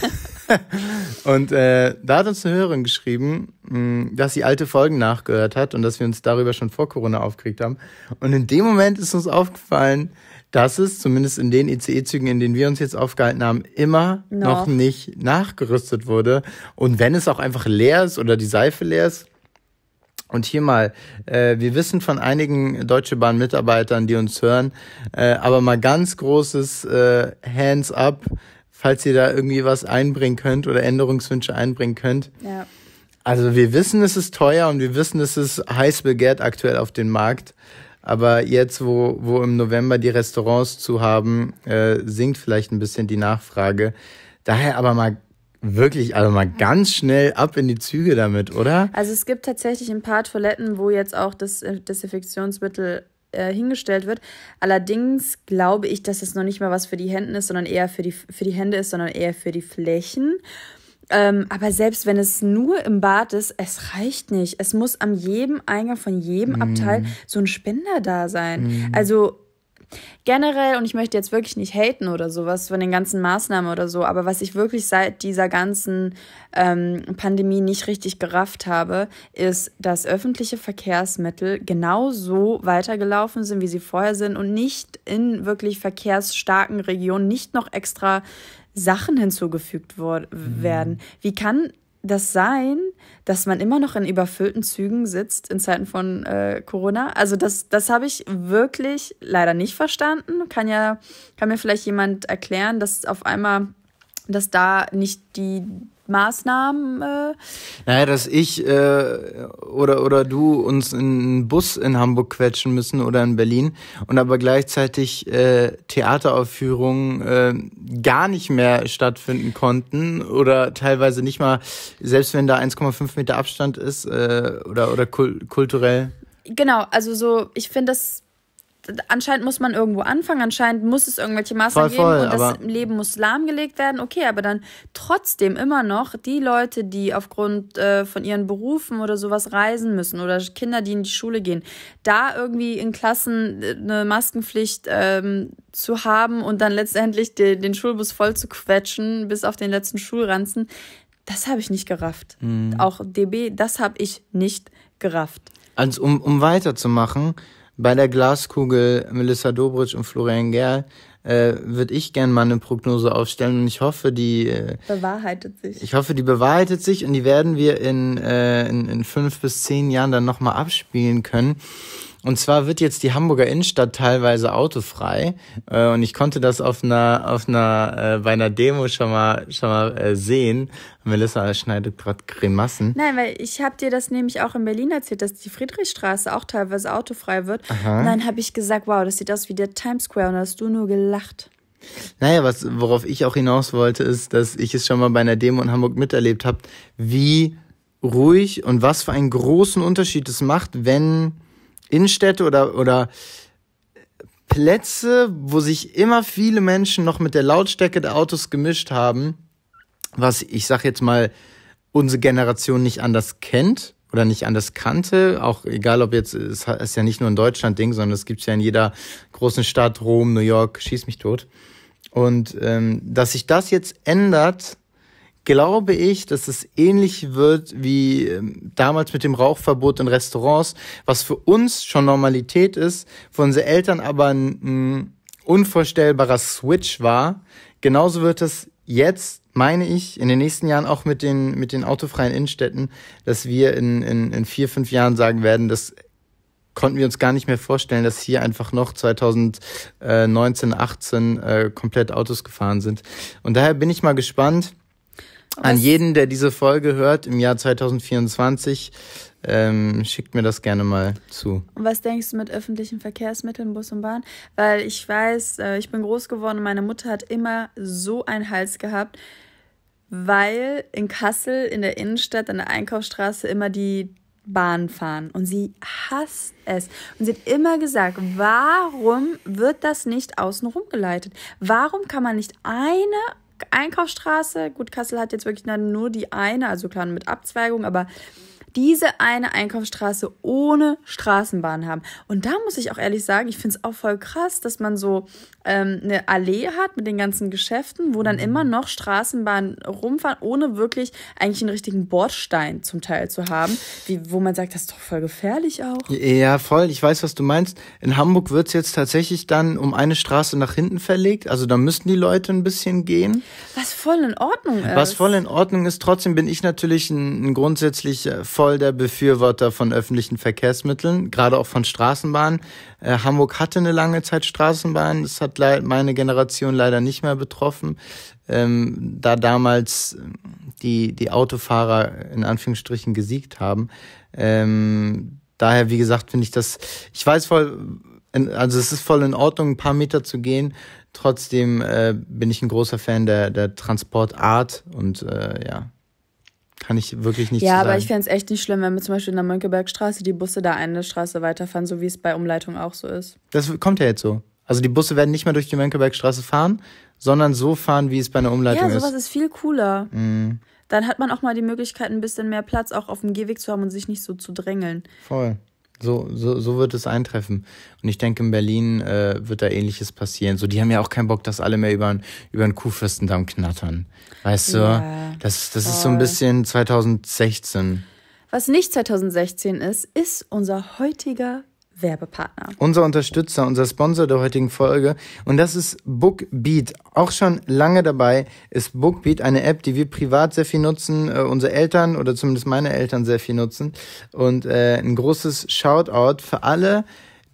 und äh, da hat uns eine Hörerin geschrieben, mh, hm, dass sie alte Folgen nachgehört hat und dass wir uns darüber schon vor Corona aufgeregt haben. Und in dem Moment ist uns aufgefallen, dass es zumindest in den ICE-Zügen, in denen wir uns jetzt aufgehalten haben, immer no. noch nicht nachgerüstet wurde. Und wenn es auch einfach leer ist oder die Seife leer ist, und hier mal, äh, wir wissen von einigen Deutsche Bahn-Mitarbeitern, die uns hören, äh, aber mal ganz großes äh, Hands up, falls ihr da irgendwie was einbringen könnt oder Änderungswünsche einbringen könnt. Ja. Also wir wissen, es ist teuer und wir wissen, es ist heiß begehrt aktuell auf dem Markt. Aber jetzt, wo, wo im November die Restaurants zu haben, äh, sinkt vielleicht ein bisschen die Nachfrage. Daher aber mal wirklich, also mal ganz schnell ab in die Züge damit, oder? Also es gibt tatsächlich ein paar Toiletten, wo jetzt auch das äh, Desinfektionsmittel äh, hingestellt wird. Allerdings glaube ich, dass es noch nicht mal was für die Hände ist, sondern eher für die, für die Hände ist, sondern eher für die Flächen. Ähm, aber selbst wenn es nur im Bad ist, es reicht nicht. Es muss am jedem Eingang von jedem mm. Abteil so ein Spender da sein. Mm. Also generell, und ich möchte jetzt wirklich nicht haten oder sowas von den ganzen Maßnahmen oder so, aber was ich wirklich seit dieser ganzen ähm, Pandemie nicht richtig gerafft habe, ist, dass öffentliche Verkehrsmittel genauso weitergelaufen sind, wie sie vorher sind und nicht in wirklich verkehrsstarken Regionen nicht noch extra Sachen hinzugefügt mhm. werden. Mhm. Wie kann das sein, dass man immer noch in überfüllten Zügen sitzt in Zeiten von äh, Corona? Also das, das habe ich wirklich leider nicht verstanden. Kann ja, kann mir vielleicht jemand erklären, dass auf einmal, dass da nicht die Maßnahmen? Äh? Naja, dass ich äh, oder, oder du uns in einen Bus in Hamburg quetschen müssen oder in Berlin und aber gleichzeitig äh, Theateraufführungen äh, gar nicht mehr stattfinden konnten oder teilweise nicht mal, selbst wenn da 1,5 Meter Abstand ist äh, oder, oder kul kulturell. Genau, also so, ich finde das anscheinend muss man irgendwo anfangen, anscheinend muss es irgendwelche Maßnahmen voll, voll, geben und das Leben muss lahmgelegt werden. Okay, aber dann trotzdem immer noch die Leute, die aufgrund äh, von ihren Berufen oder sowas reisen müssen oder Kinder, die in die Schule gehen, da irgendwie in Klassen äh, eine Maskenpflicht ähm, zu haben und dann letztendlich den, den Schulbus voll zu quetschen bis auf den letzten Schulranzen, das habe ich nicht gerafft. Mhm. Auch DB, das habe ich nicht gerafft. Also um, um weiterzumachen, bei der Glaskugel Melissa Dobritsch und Florian Gerl äh, würde ich gern mal eine Prognose aufstellen und ich hoffe, die äh, bewahrheitet sich. Ich hoffe, die bewahrheitet sich und die werden wir in, äh, in, in fünf bis zehn Jahren dann nochmal abspielen können. Und zwar wird jetzt die Hamburger Innenstadt teilweise autofrei. Äh, und ich konnte das auf einer, auf einer, äh, bei einer Demo schon mal, schon mal äh, sehen. Melissa schneidet gerade Grimassen. Nein, weil ich habe dir das nämlich auch in Berlin erzählt, dass die Friedrichstraße auch teilweise autofrei wird. Aha. Und dann habe ich gesagt, wow, das sieht aus wie der Times Square. Und da hast du nur gelacht. Naja, was, worauf ich auch hinaus wollte, ist, dass ich es schon mal bei einer Demo in Hamburg miterlebt habe, wie ruhig und was für einen großen Unterschied es macht, wenn Innenstädte oder, oder Plätze, wo sich immer viele Menschen noch mit der Lautstärke der Autos gemischt haben, was ich sag jetzt mal, unsere Generation nicht anders kennt oder nicht anders kannte, auch egal ob jetzt, es ist ja nicht nur ein Deutschland-Ding, sondern es gibt's ja in jeder großen Stadt, Rom, New York, schieß mich tot. Und ähm, dass sich das jetzt ändert, glaube ich, dass es ähnlich wird wie ähm, damals mit dem Rauchverbot in Restaurants, was für uns schon Normalität ist, für unsere Eltern aber ein, ein unvorstellbarer Switch war. Genauso wird es jetzt, meine ich, in den nächsten Jahren auch mit den, mit den autofreien Innenstädten, dass wir in, in, in vier, fünf Jahren sagen werden, das konnten wir uns gar nicht mehr vorstellen, dass hier einfach noch 2019, 18 äh, äh, komplett Autos gefahren sind. Und daher bin ich mal gespannt, an jeden, der diese Folge hört im Jahr 2024, ähm, schickt mir das gerne mal zu. Und was denkst du mit öffentlichen Verkehrsmitteln, Bus und Bahn? Weil ich weiß, äh, ich bin groß geworden und meine Mutter hat immer so einen Hals gehabt, weil in Kassel, in der Innenstadt, an der Einkaufsstraße immer die Bahn fahren. Und sie hasst es. Und sie hat immer gesagt, warum wird das nicht außen rumgeleitet? Warum kann man nicht eine Einkaufsstraße. Gut, Kassel hat jetzt wirklich nur die eine, also klar mit Abzweigung, aber diese eine Einkaufsstraße ohne Straßenbahn haben. Und da muss ich auch ehrlich sagen, ich finde es auch voll krass, dass man so ähm, eine Allee hat mit den ganzen Geschäften, wo dann mhm. immer noch Straßenbahnen rumfahren, ohne wirklich eigentlich einen richtigen Bordstein zum Teil zu haben, wie, wo man sagt, das ist doch voll gefährlich auch. Ja, voll. Ich weiß, was du meinst. In Hamburg wird es jetzt tatsächlich dann um eine Straße nach hinten verlegt. Also da müssten die Leute ein bisschen gehen. Was voll in Ordnung ist. Was voll in Ordnung ist. Trotzdem bin ich natürlich ein, ein grundsätzlich äh, voll der Befürworter von öffentlichen Verkehrsmitteln, gerade auch von Straßenbahnen. Äh, Hamburg hatte eine lange Zeit Straßenbahnen. Es hat meine Generation leider nicht mehr betroffen, ähm, da damals ähm, die, die Autofahrer in Anführungsstrichen gesiegt haben. Ähm, daher, wie gesagt, finde ich das, ich weiß voll, also es ist voll in Ordnung, ein paar Meter zu gehen. Trotzdem äh, bin ich ein großer Fan der, der Transportart und äh, ja, kann ich wirklich nicht sagen. Ja, aber ich fände es echt nicht schlimm, wenn wir zum Beispiel in der Mönckebergstraße die Busse da eine Straße weiterfahren, so wie es bei Umleitung auch so ist. Das kommt ja jetzt so. Also die Busse werden nicht mehr durch die Mönckebergstraße fahren, sondern so fahren, wie es bei einer Umleitung ist. Ja, sowas ist, ist viel cooler. Mm. Dann hat man auch mal die Möglichkeit, ein bisschen mehr Platz auch auf dem Gehweg zu haben und sich nicht so zu drängeln. Voll. So, so, so wird es eintreffen. Und ich denke, in Berlin äh, wird da ähnliches passieren. So, die haben ja auch keinen Bock, dass alle mehr über, über den Kuhfürstendamm knattern. Weißt ja, du? Das, das ist so ein bisschen 2016. Was nicht 2016 ist, ist unser heutiger Werbepartner. Unser Unterstützer, unser Sponsor der heutigen Folge und das ist Bookbeat. Auch schon lange dabei ist Bookbeat eine App, die wir privat sehr viel nutzen, äh, unsere Eltern oder zumindest meine Eltern sehr viel nutzen und äh, ein großes Shoutout für alle,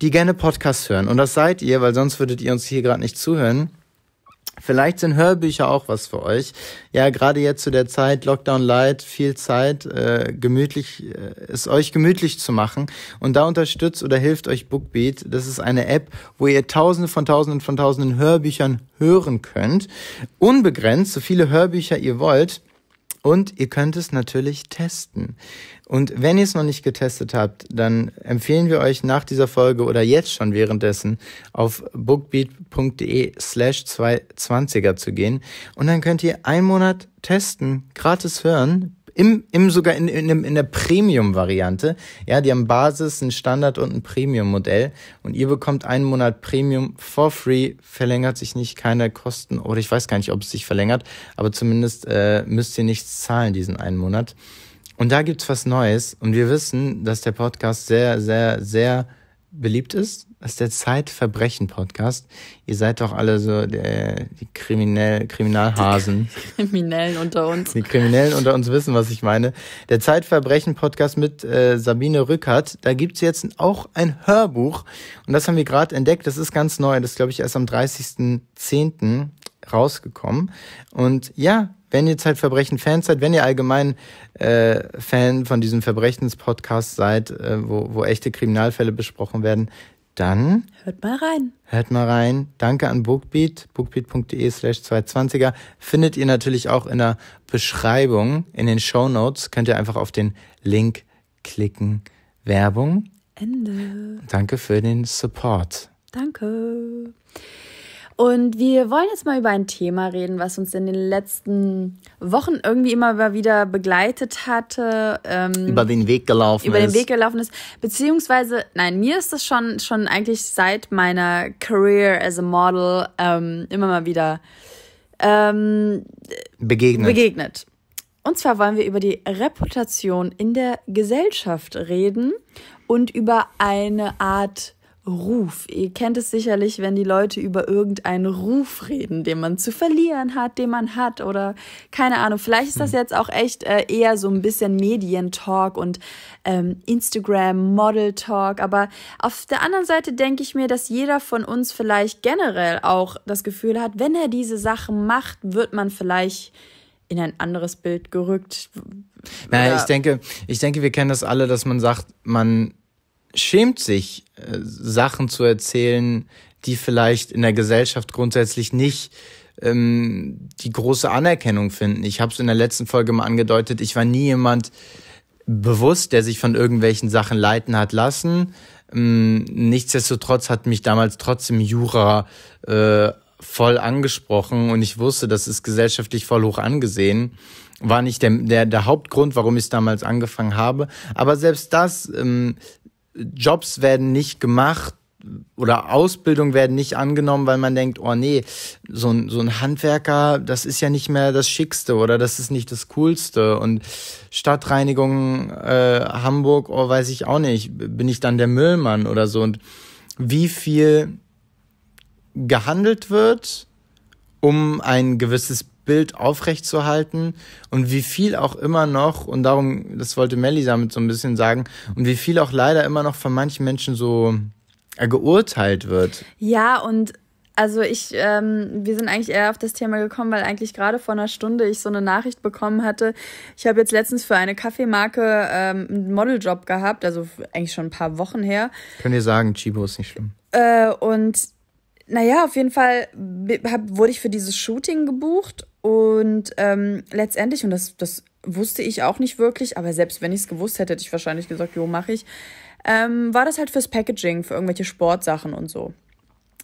die gerne Podcasts hören und das seid ihr, weil sonst würdet ihr uns hier gerade nicht zuhören. Vielleicht sind Hörbücher auch was für euch. Ja, gerade jetzt zu der Zeit, Lockdown Light, viel Zeit, äh, gemütlich, äh, es euch gemütlich zu machen. Und da unterstützt oder hilft euch Bookbeat. Das ist eine App, wo ihr tausende von tausenden von tausenden Hörbüchern hören könnt. Unbegrenzt, so viele Hörbücher ihr wollt. Und ihr könnt es natürlich testen. Und wenn ihr es noch nicht getestet habt, dann empfehlen wir euch nach dieser Folge oder jetzt schon währenddessen auf bookbeat.de slash 220er zu gehen. Und dann könnt ihr einen Monat testen, gratis hören, im, im sogar in, in, in der Premium-Variante. Ja, die haben Basis, ein Standard und ein Premium-Modell. Und ihr bekommt einen Monat Premium for free. Verlängert sich nicht, keine Kosten. Oder ich weiß gar nicht, ob es sich verlängert. Aber zumindest äh, müsst ihr nichts zahlen diesen einen Monat. Und da gibt's was Neues. Und wir wissen, dass der Podcast sehr, sehr, sehr beliebt ist. Das ist der Zeitverbrechen-Podcast. Ihr seid doch alle so der, die Kriminell, Kriminalhasen. Die Kriminellen unter uns. Die Kriminellen unter uns wissen, was ich meine. Der Zeitverbrechen-Podcast mit äh, Sabine Rückert. Da gibt's jetzt auch ein Hörbuch. Und das haben wir gerade entdeckt. Das ist ganz neu. Das ist, glaube ich, erst am 30.10. rausgekommen. Und ja, wenn ihr Zeitverbrechen-Fans seid, wenn ihr allgemein äh, Fan von diesem Verbrechenspodcast seid, äh, wo, wo echte Kriminalfälle besprochen werden, dann hört mal rein. Hört mal rein. Danke an Bookbeat, bookbeat.de slash 220er. Findet ihr natürlich auch in der Beschreibung, in den Show Notes, könnt ihr einfach auf den Link klicken. Werbung. Ende. Danke für den Support. Danke. Und wir wollen jetzt mal über ein Thema reden, was uns in den letzten Wochen irgendwie immer wieder begleitet hatte. Ähm, über den Weg gelaufen ist. Über den Weg gelaufen ist. Beziehungsweise, nein, mir ist das schon, schon eigentlich seit meiner Career as a Model ähm, immer mal wieder ähm, begegnet. begegnet. Und zwar wollen wir über die Reputation in der Gesellschaft reden und über eine Art Ruf. Ihr kennt es sicherlich, wenn die Leute über irgendeinen Ruf reden, den man zu verlieren hat, den man hat oder keine Ahnung. Vielleicht ist das hm. jetzt auch echt äh, eher so ein bisschen Medientalk und ähm, Instagram-Model-Talk. Aber auf der anderen Seite denke ich mir, dass jeder von uns vielleicht generell auch das Gefühl hat, wenn er diese Sachen macht, wird man vielleicht in ein anderes Bild gerückt. Naja, ich denke, ich denke, wir kennen das alle, dass man sagt, man schämt sich, äh, Sachen zu erzählen, die vielleicht in der Gesellschaft grundsätzlich nicht ähm, die große Anerkennung finden. Ich habe es in der letzten Folge mal angedeutet, ich war nie jemand bewusst, der sich von irgendwelchen Sachen leiten hat lassen. Ähm, nichtsdestotrotz hat mich damals trotzdem Jura äh, voll angesprochen und ich wusste, das ist gesellschaftlich voll hoch angesehen. War nicht der, der, der Hauptgrund, warum ich es damals angefangen habe. Aber selbst das ähm, Jobs werden nicht gemacht oder Ausbildung werden nicht angenommen, weil man denkt, oh nee, so ein, so ein Handwerker, das ist ja nicht mehr das Schickste oder das ist nicht das Coolste. Und Stadtreinigung äh, Hamburg, oh weiß ich auch nicht, bin ich dann der Müllmann oder so. Und wie viel gehandelt wird, um ein gewisses Bild aufrechtzuerhalten und wie viel auch immer noch, und darum, das wollte Melly damit so ein bisschen sagen, und wie viel auch leider immer noch von manchen Menschen so äh, geurteilt wird. Ja, und also ich, ähm, wir sind eigentlich eher auf das Thema gekommen, weil eigentlich gerade vor einer Stunde ich so eine Nachricht bekommen hatte. Ich habe jetzt letztens für eine Kaffeemarke ähm, einen Modeljob gehabt, also eigentlich schon ein paar Wochen her. Könnt ihr sagen, Chibo ist nicht schlimm. Äh, und naja, auf jeden Fall hab, wurde ich für dieses Shooting gebucht und ähm, letztendlich, und das, das wusste ich auch nicht wirklich, aber selbst wenn ich es gewusst hätte, hätte ich wahrscheinlich gesagt, jo, mache ich, ähm, war das halt fürs Packaging, für irgendwelche Sportsachen und so.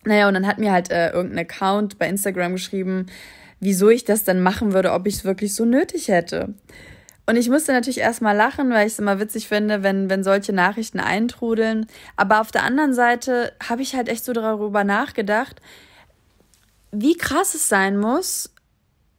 Naja, und dann hat mir halt äh, irgendein Account bei Instagram geschrieben, wieso ich das dann machen würde, ob ich es wirklich so nötig hätte. Und ich musste natürlich erstmal lachen, weil ich es immer witzig finde, wenn, wenn solche Nachrichten eintrudeln. Aber auf der anderen Seite habe ich halt echt so darüber nachgedacht, wie krass es sein muss,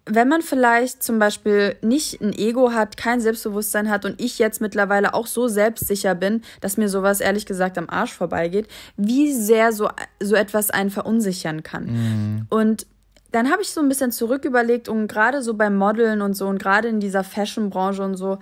wenn man vielleicht zum Beispiel nicht ein Ego hat, kein Selbstbewusstsein hat und ich jetzt mittlerweile auch so selbstsicher bin, dass mir sowas ehrlich gesagt am Arsch vorbeigeht, wie sehr so, so etwas einen verunsichern kann. Mhm. Und dann habe ich so ein bisschen zurück überlegt und gerade so beim Modeln und so und gerade in dieser Fashion-Branche und so,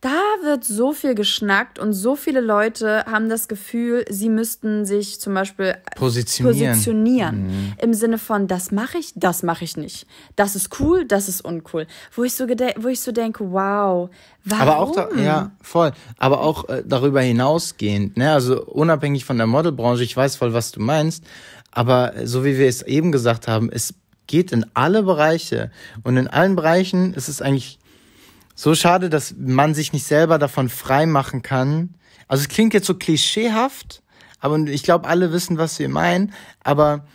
da wird so viel geschnackt und so viele Leute haben das Gefühl, sie müssten sich zum Beispiel positionieren, positionieren mhm. im Sinne von das mache ich, das mache ich nicht, das ist cool, das ist uncool, wo ich so wo ich so denke, wow, warum? Aber auch da, ja voll, aber auch äh, darüber hinausgehend, ne, also unabhängig von der Modelbranche, ich weiß voll, was du meinst, aber so wie wir es eben gesagt haben, es geht in alle Bereiche. Und in allen Bereichen ist es eigentlich so schade, dass man sich nicht selber davon frei machen kann. Also es klingt jetzt so klischeehaft, aber ich glaube, alle wissen, was wir meinen. Aber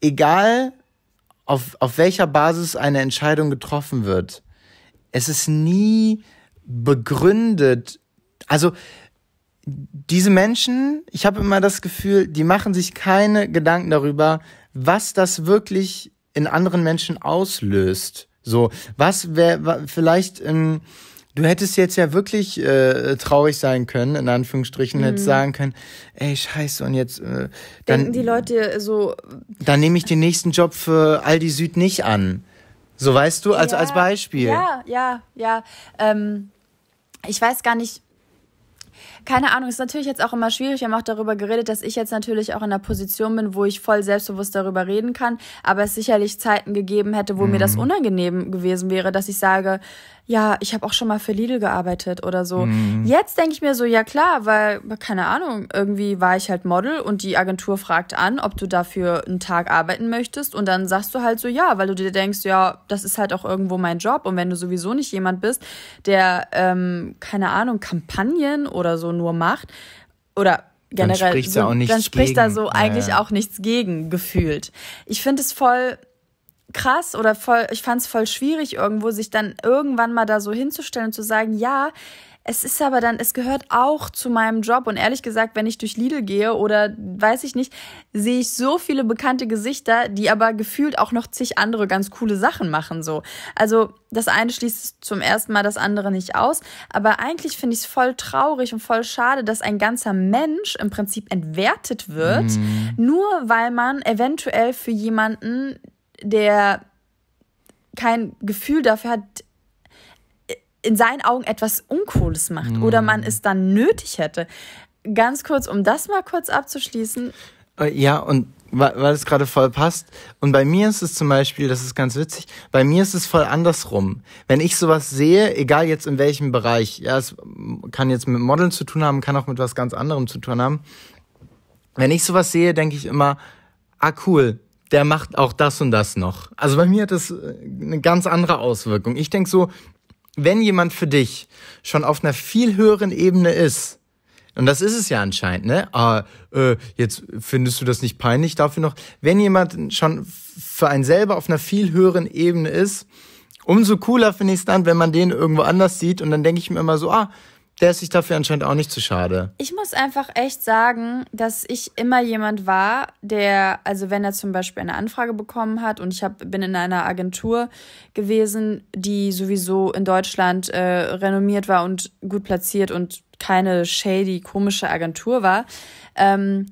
egal, auf, auf welcher Basis eine Entscheidung getroffen wird, es ist nie begründet. Also diese Menschen, ich habe immer das Gefühl, die machen sich keine Gedanken darüber, was das wirklich in anderen Menschen auslöst. So, was wäre vielleicht ähm, Du hättest jetzt ja wirklich äh, traurig sein können, in Anführungsstrichen, mhm. hättest sagen können, ey, scheiße, und jetzt äh, dann. Denken die Leute äh, so. Dann nehme ich den nächsten Job für Aldi Süd nicht an. So weißt du, als, ja, als Beispiel. Ja, ja, ja. Ähm, ich weiß gar nicht, keine Ahnung, ist natürlich jetzt auch immer schwierig. Wir haben auch darüber geredet, dass ich jetzt natürlich auch in einer Position bin, wo ich voll selbstbewusst darüber reden kann, aber es sicherlich Zeiten gegeben hätte, wo mhm. mir das mhm. unangenehm gewesen wäre, dass ich sage, ja, ich habe auch schon mal für Lidl gearbeitet oder so. Mhm. Jetzt denke ich mir so, ja klar, weil, keine Ahnung, irgendwie war ich halt Model und die Agentur fragt an, ob du dafür einen Tag arbeiten möchtest und dann sagst du halt so, ja, weil du dir denkst, ja, das ist halt auch irgendwo mein Job und wenn du sowieso nicht jemand bist, der, ähm, keine Ahnung, Kampagnen oder so nur macht oder generell, dann spricht, so, da, auch nichts dann spricht gegen. da so eigentlich ja. auch nichts gegen gefühlt. Ich finde es voll krass oder voll, ich fand es voll schwierig irgendwo, sich dann irgendwann mal da so hinzustellen und zu sagen, ja, es ist aber dann, es gehört auch zu meinem Job. Und ehrlich gesagt, wenn ich durch Lidl gehe oder weiß ich nicht, sehe ich so viele bekannte Gesichter, die aber gefühlt auch noch zig andere ganz coole Sachen machen, so. Also, das eine schließt zum ersten Mal das andere nicht aus. Aber eigentlich finde ich es voll traurig und voll schade, dass ein ganzer Mensch im Prinzip entwertet wird, mhm. nur weil man eventuell für jemanden, der kein Gefühl dafür hat, in seinen Augen etwas Uncooles macht mhm. oder man mhm. es dann nötig hätte. Ganz kurz, um das mal kurz abzuschließen. Äh, ja, und weil es gerade voll passt. Und bei mir ist es zum Beispiel, das ist ganz witzig, bei mir ist es voll andersrum. Wenn ich sowas sehe, egal jetzt in welchem Bereich, ja, es kann jetzt mit Modeln zu tun haben, kann auch mit was ganz anderem zu tun haben. Wenn ich sowas sehe, denke ich immer, ah cool, der macht auch das und das noch. Also bei mir hat das äh, eine ganz andere Auswirkung. Ich denke so, wenn jemand für dich schon auf einer viel höheren Ebene ist, und das ist es ja anscheinend, ne? Ah, äh, jetzt findest du das nicht peinlich dafür noch. Wenn jemand schon für einen selber auf einer viel höheren Ebene ist, umso cooler finde ich es dann, wenn man den irgendwo anders sieht. Und dann denke ich mir immer so, ah, der ist sich dafür anscheinend auch nicht zu schade. Ich muss einfach echt sagen, dass ich immer jemand war, der, also wenn er zum Beispiel eine Anfrage bekommen hat und ich hab, bin in einer Agentur gewesen, die sowieso in Deutschland äh, renommiert war und gut platziert und keine shady, komische Agentur war. Ähm,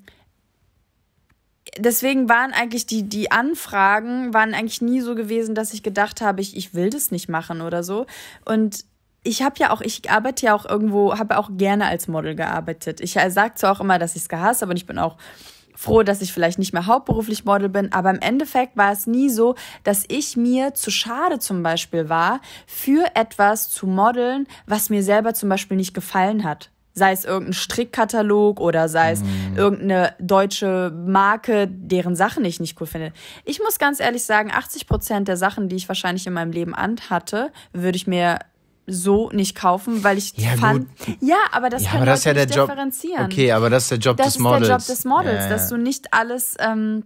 deswegen waren eigentlich die, die Anfragen waren eigentlich nie so gewesen, dass ich gedacht habe, ich, ich will das nicht machen oder so. Und ich habe ja auch, ich arbeite ja auch irgendwo, habe auch gerne als Model gearbeitet. Ich sage zwar auch immer, dass ich es gehasst habe und ich bin auch froh, dass ich vielleicht nicht mehr hauptberuflich Model bin, aber im Endeffekt war es nie so, dass ich mir zu schade zum Beispiel war, für etwas zu modeln, was mir selber zum Beispiel nicht gefallen hat. Sei es irgendein Strickkatalog oder sei es mhm. irgendeine deutsche Marke, deren Sachen ich nicht cool finde. Ich muss ganz ehrlich sagen, 80 Prozent der Sachen, die ich wahrscheinlich in meinem Leben anhatte, würde ich mir so nicht kaufen, weil ich ja, fand. Gut. Ja, aber das ja, kann aber das ja der Job. Okay, aber das ist der Job das des Models. Das ist der Job des Models, ja, dass du nicht alles ähm,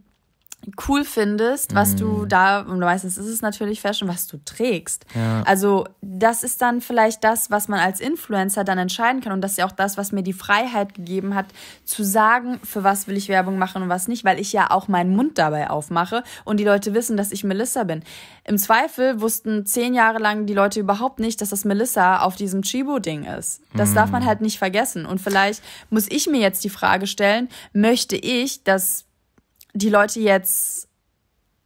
cool findest, was mm. du mhm. da, und meistens ist es natürlich Fashion, was du trägst. Ja. Also das ist dann vielleicht das, was man als Influencer dann entscheiden kann und das ist ja auch das, was mir die Freiheit gegeben hat, zu sagen, für was will ich Werbung machen und was nicht, weil ich ja auch meinen Mund dabei aufmache und die Leute wissen, dass ich Melissa bin. Im Zweifel wussten zehn Jahre lang die Leute überhaupt nicht, dass das Melissa auf diesem Chibo-Ding ist. Das mm. darf man mhm. halt nicht vergessen und vielleicht muss ich mir jetzt die Frage stellen, möchte ich, dass die Leute jetzt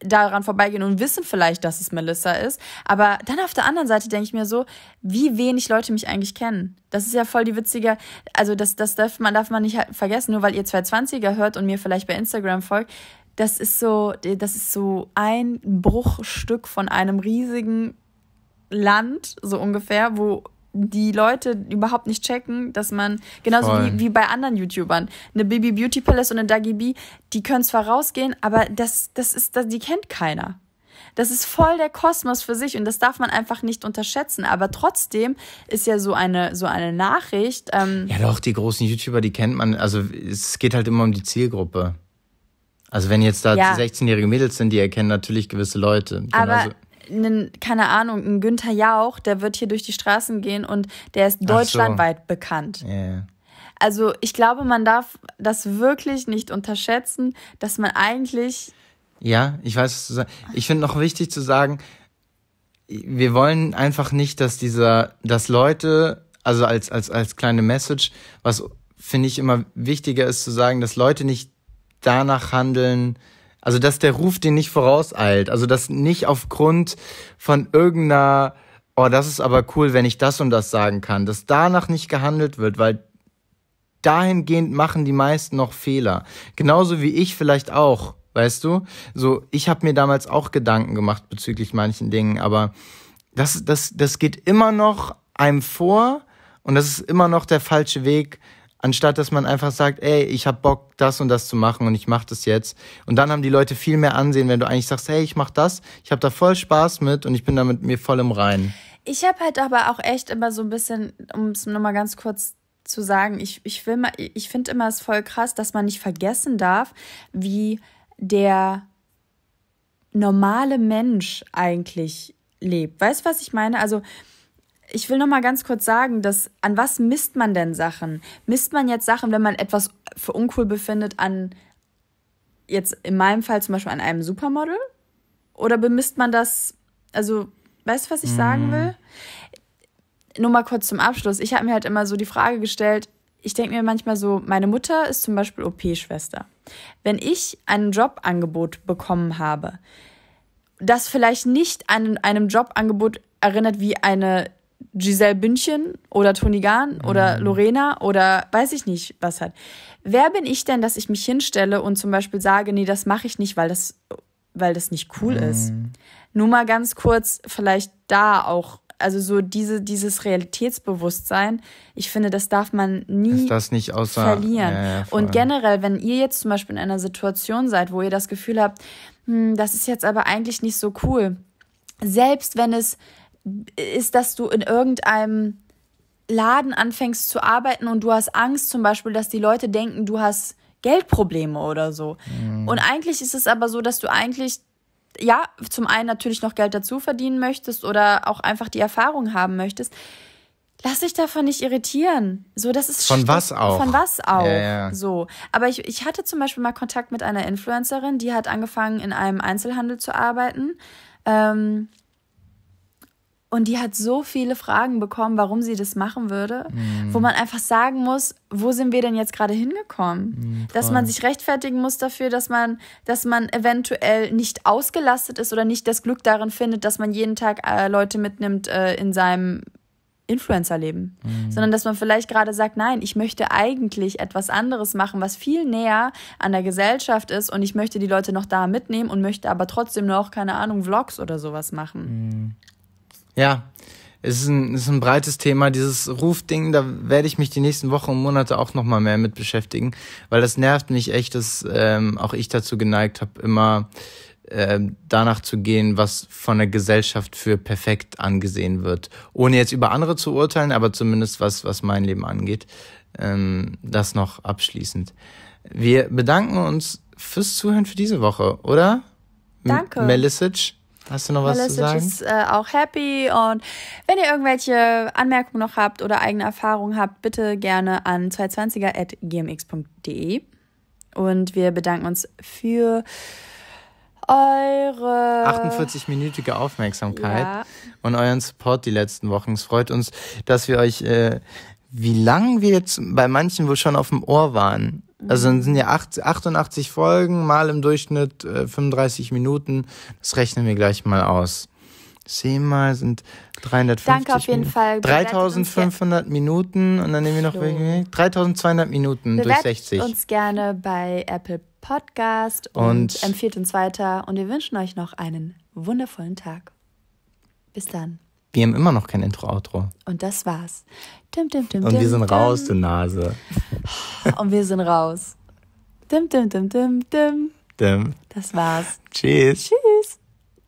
daran vorbeigehen und wissen vielleicht, dass es Melissa ist. Aber dann auf der anderen Seite denke ich mir so, wie wenig Leute mich eigentlich kennen. Das ist ja voll die witzige, also das, das darf man, darf man nicht vergessen, nur weil ihr 220er hört und mir vielleicht bei Instagram folgt. Das ist so, das ist so ein Bruchstück von einem riesigen Land, so ungefähr, wo die Leute überhaupt nicht checken, dass man, genauso wie, wie bei anderen YouTubern, eine Baby Beauty Palace und eine Dagi Bee, die können zwar rausgehen, aber das, das ist, das, die kennt keiner. Das ist voll der Kosmos für sich und das darf man einfach nicht unterschätzen. Aber trotzdem ist ja so eine, so eine Nachricht. Ähm ja, doch, die großen YouTuber, die kennt man. Also, es geht halt immer um die Zielgruppe. Also, wenn jetzt da ja. 16-jährige Mädels sind, die erkennen natürlich gewisse Leute. Aber, einen, keine Ahnung, ein Günther Jauch, der wird hier durch die Straßen gehen und der ist deutschlandweit so. bekannt. Yeah. Also ich glaube, man darf das wirklich nicht unterschätzen, dass man eigentlich. Ja, ich weiß, was du sagst. Ich finde noch wichtig zu sagen, wir wollen einfach nicht, dass dieser, dass Leute, also als, als, als kleine Message, was finde ich immer wichtiger ist zu sagen, dass Leute nicht danach handeln, also, dass der Ruf den nicht vorauseilt. Also, dass nicht aufgrund von irgendeiner, oh, das ist aber cool, wenn ich das und das sagen kann, dass danach nicht gehandelt wird, weil dahingehend machen die meisten noch Fehler. Genauso wie ich vielleicht auch, weißt du? So, ich habe mir damals auch Gedanken gemacht bezüglich manchen Dingen, aber das, das, das geht immer noch einem vor und das ist immer noch der falsche Weg, anstatt dass man einfach sagt, ey, ich hab Bock, das und das zu machen und ich mach das jetzt. Und dann haben die Leute viel mehr Ansehen, wenn du eigentlich sagst, hey, ich mach das, ich hab da voll Spaß mit und ich bin da mit mir voll im Reinen. Ich hab halt aber auch echt immer so ein bisschen, um es nochmal ganz kurz zu sagen, ich, ich ich finde immer es voll krass, dass man nicht vergessen darf, wie der normale Mensch eigentlich lebt. Weißt du, was ich meine? Also ich will noch mal ganz kurz sagen, dass an was misst man denn Sachen? Misst man jetzt Sachen, wenn man etwas für uncool befindet, an jetzt in meinem Fall zum Beispiel an einem Supermodel? Oder bemisst man das? Also weißt du, was ich mm. sagen mhm. will? Nur mal kurz zum Abschluss. Ich habe mir halt immer so die Frage gestellt. Ich denke mir manchmal so, meine Mutter ist zum Beispiel OP-Schwester. Wenn ich ein Jobangebot bekommen habe, das vielleicht nicht an einem Jobangebot erinnert wie eine Giselle Bündchen oder Toni Gahn oder mhm. Lorena oder weiß ich nicht, was hat. Wer bin ich denn, dass ich mich hinstelle und zum Beispiel sage, nee, das mache ich nicht, weil das, weil das nicht cool mhm. ist? Nur mal ganz kurz, vielleicht da auch, also so diese, dieses Realitätsbewusstsein, ich finde, das darf man nie außer, verlieren. Ja, ja, und generell, wenn ihr jetzt zum Beispiel in einer Situation seid, wo ihr das Gefühl habt, hm, das ist jetzt aber eigentlich nicht so cool, selbst wenn es ist, dass du in irgendeinem Laden anfängst zu arbeiten und du hast Angst zum Beispiel, dass die Leute denken, du hast Geldprobleme oder so. Mhm. Und eigentlich ist es aber so, dass du eigentlich, ja, zum einen natürlich noch Geld dazu verdienen möchtest oder auch einfach die Erfahrung haben möchtest. Lass dich davon nicht irritieren. So, das ist von was auch. Von was auch. Ja, ja. So. Aber ich, ich hatte zum Beispiel mal Kontakt mit einer Influencerin, die hat angefangen, in einem Einzelhandel zu arbeiten. Ähm, und die hat so viele Fragen bekommen, warum sie das machen würde, mm. wo mhm. man einfach sagen muss, wo sind wir denn jetzt gerade hingekommen? Mm, dass man sich rechtfertigen muss dafür, dass man, dass man eventuell nicht ausgelastet ist oder nicht das Glück darin findet, dass man jeden Tag äh, Leute mitnimmt äh, in seinem Influencer-Leben, mhm. sondern dass man vielleicht gerade sagt, nein, ich möchte eigentlich etwas anderes machen, was viel näher an der Gesellschaft ist und ich möchte die Leute noch da mitnehmen und möchte aber trotzdem noch, keine Ahnung, Vlogs oder sowas machen. Mhm. Ja, es ist ein, es ist ein breites Thema. Dieses Rufding, da werde ich mich die nächsten Wochen und Monate auch nochmal mehr mit beschäftigen, weil das nervt mich echt, dass ähm, auch ich dazu geneigt habe, immer äh, danach zu gehen, was von der Gesellschaft für perfekt angesehen wird. Ohne jetzt über andere zu urteilen, aber zumindest was, was mein Leben angeht. Ähm, das noch abschließend. Wir bedanken uns fürs Zuhören für diese Woche, oder? Danke. M Melisic. Hast du noch was Melissa zu sagen? ist äh, auch happy und wenn ihr irgendwelche Anmerkungen noch habt oder eigene Erfahrungen habt, bitte gerne an 220er.gmx.de und wir bedanken uns für eure 48-minütige Aufmerksamkeit ja. und euren Support die letzten Wochen. Es freut uns, dass wir euch, äh, wie lange wir jetzt bei manchen wohl schon auf dem Ohr waren, also dann sind ja 88 Folgen mal im Durchschnitt 35 äh, Minuten. Das rechnen wir gleich mal aus. 10 mal sind 350 Danke auf jeden Minuten. Fall. 3500 Minuten und dann nehmen wir noch Flo. 3200 Minuten Bewertet durch 60. uns gerne bei Apple Podcast und, und empfiehlt uns weiter und wir wünschen euch noch einen wundervollen Tag. Bis dann. Wir haben immer noch kein Intro-Outro. Und das war's. Dim, dim, dim, Und wir sind raus, du Nase. Und wir sind raus. Dim, dim, dim, dim, dim. Dim. Das war's. Tschüss. Tschüss.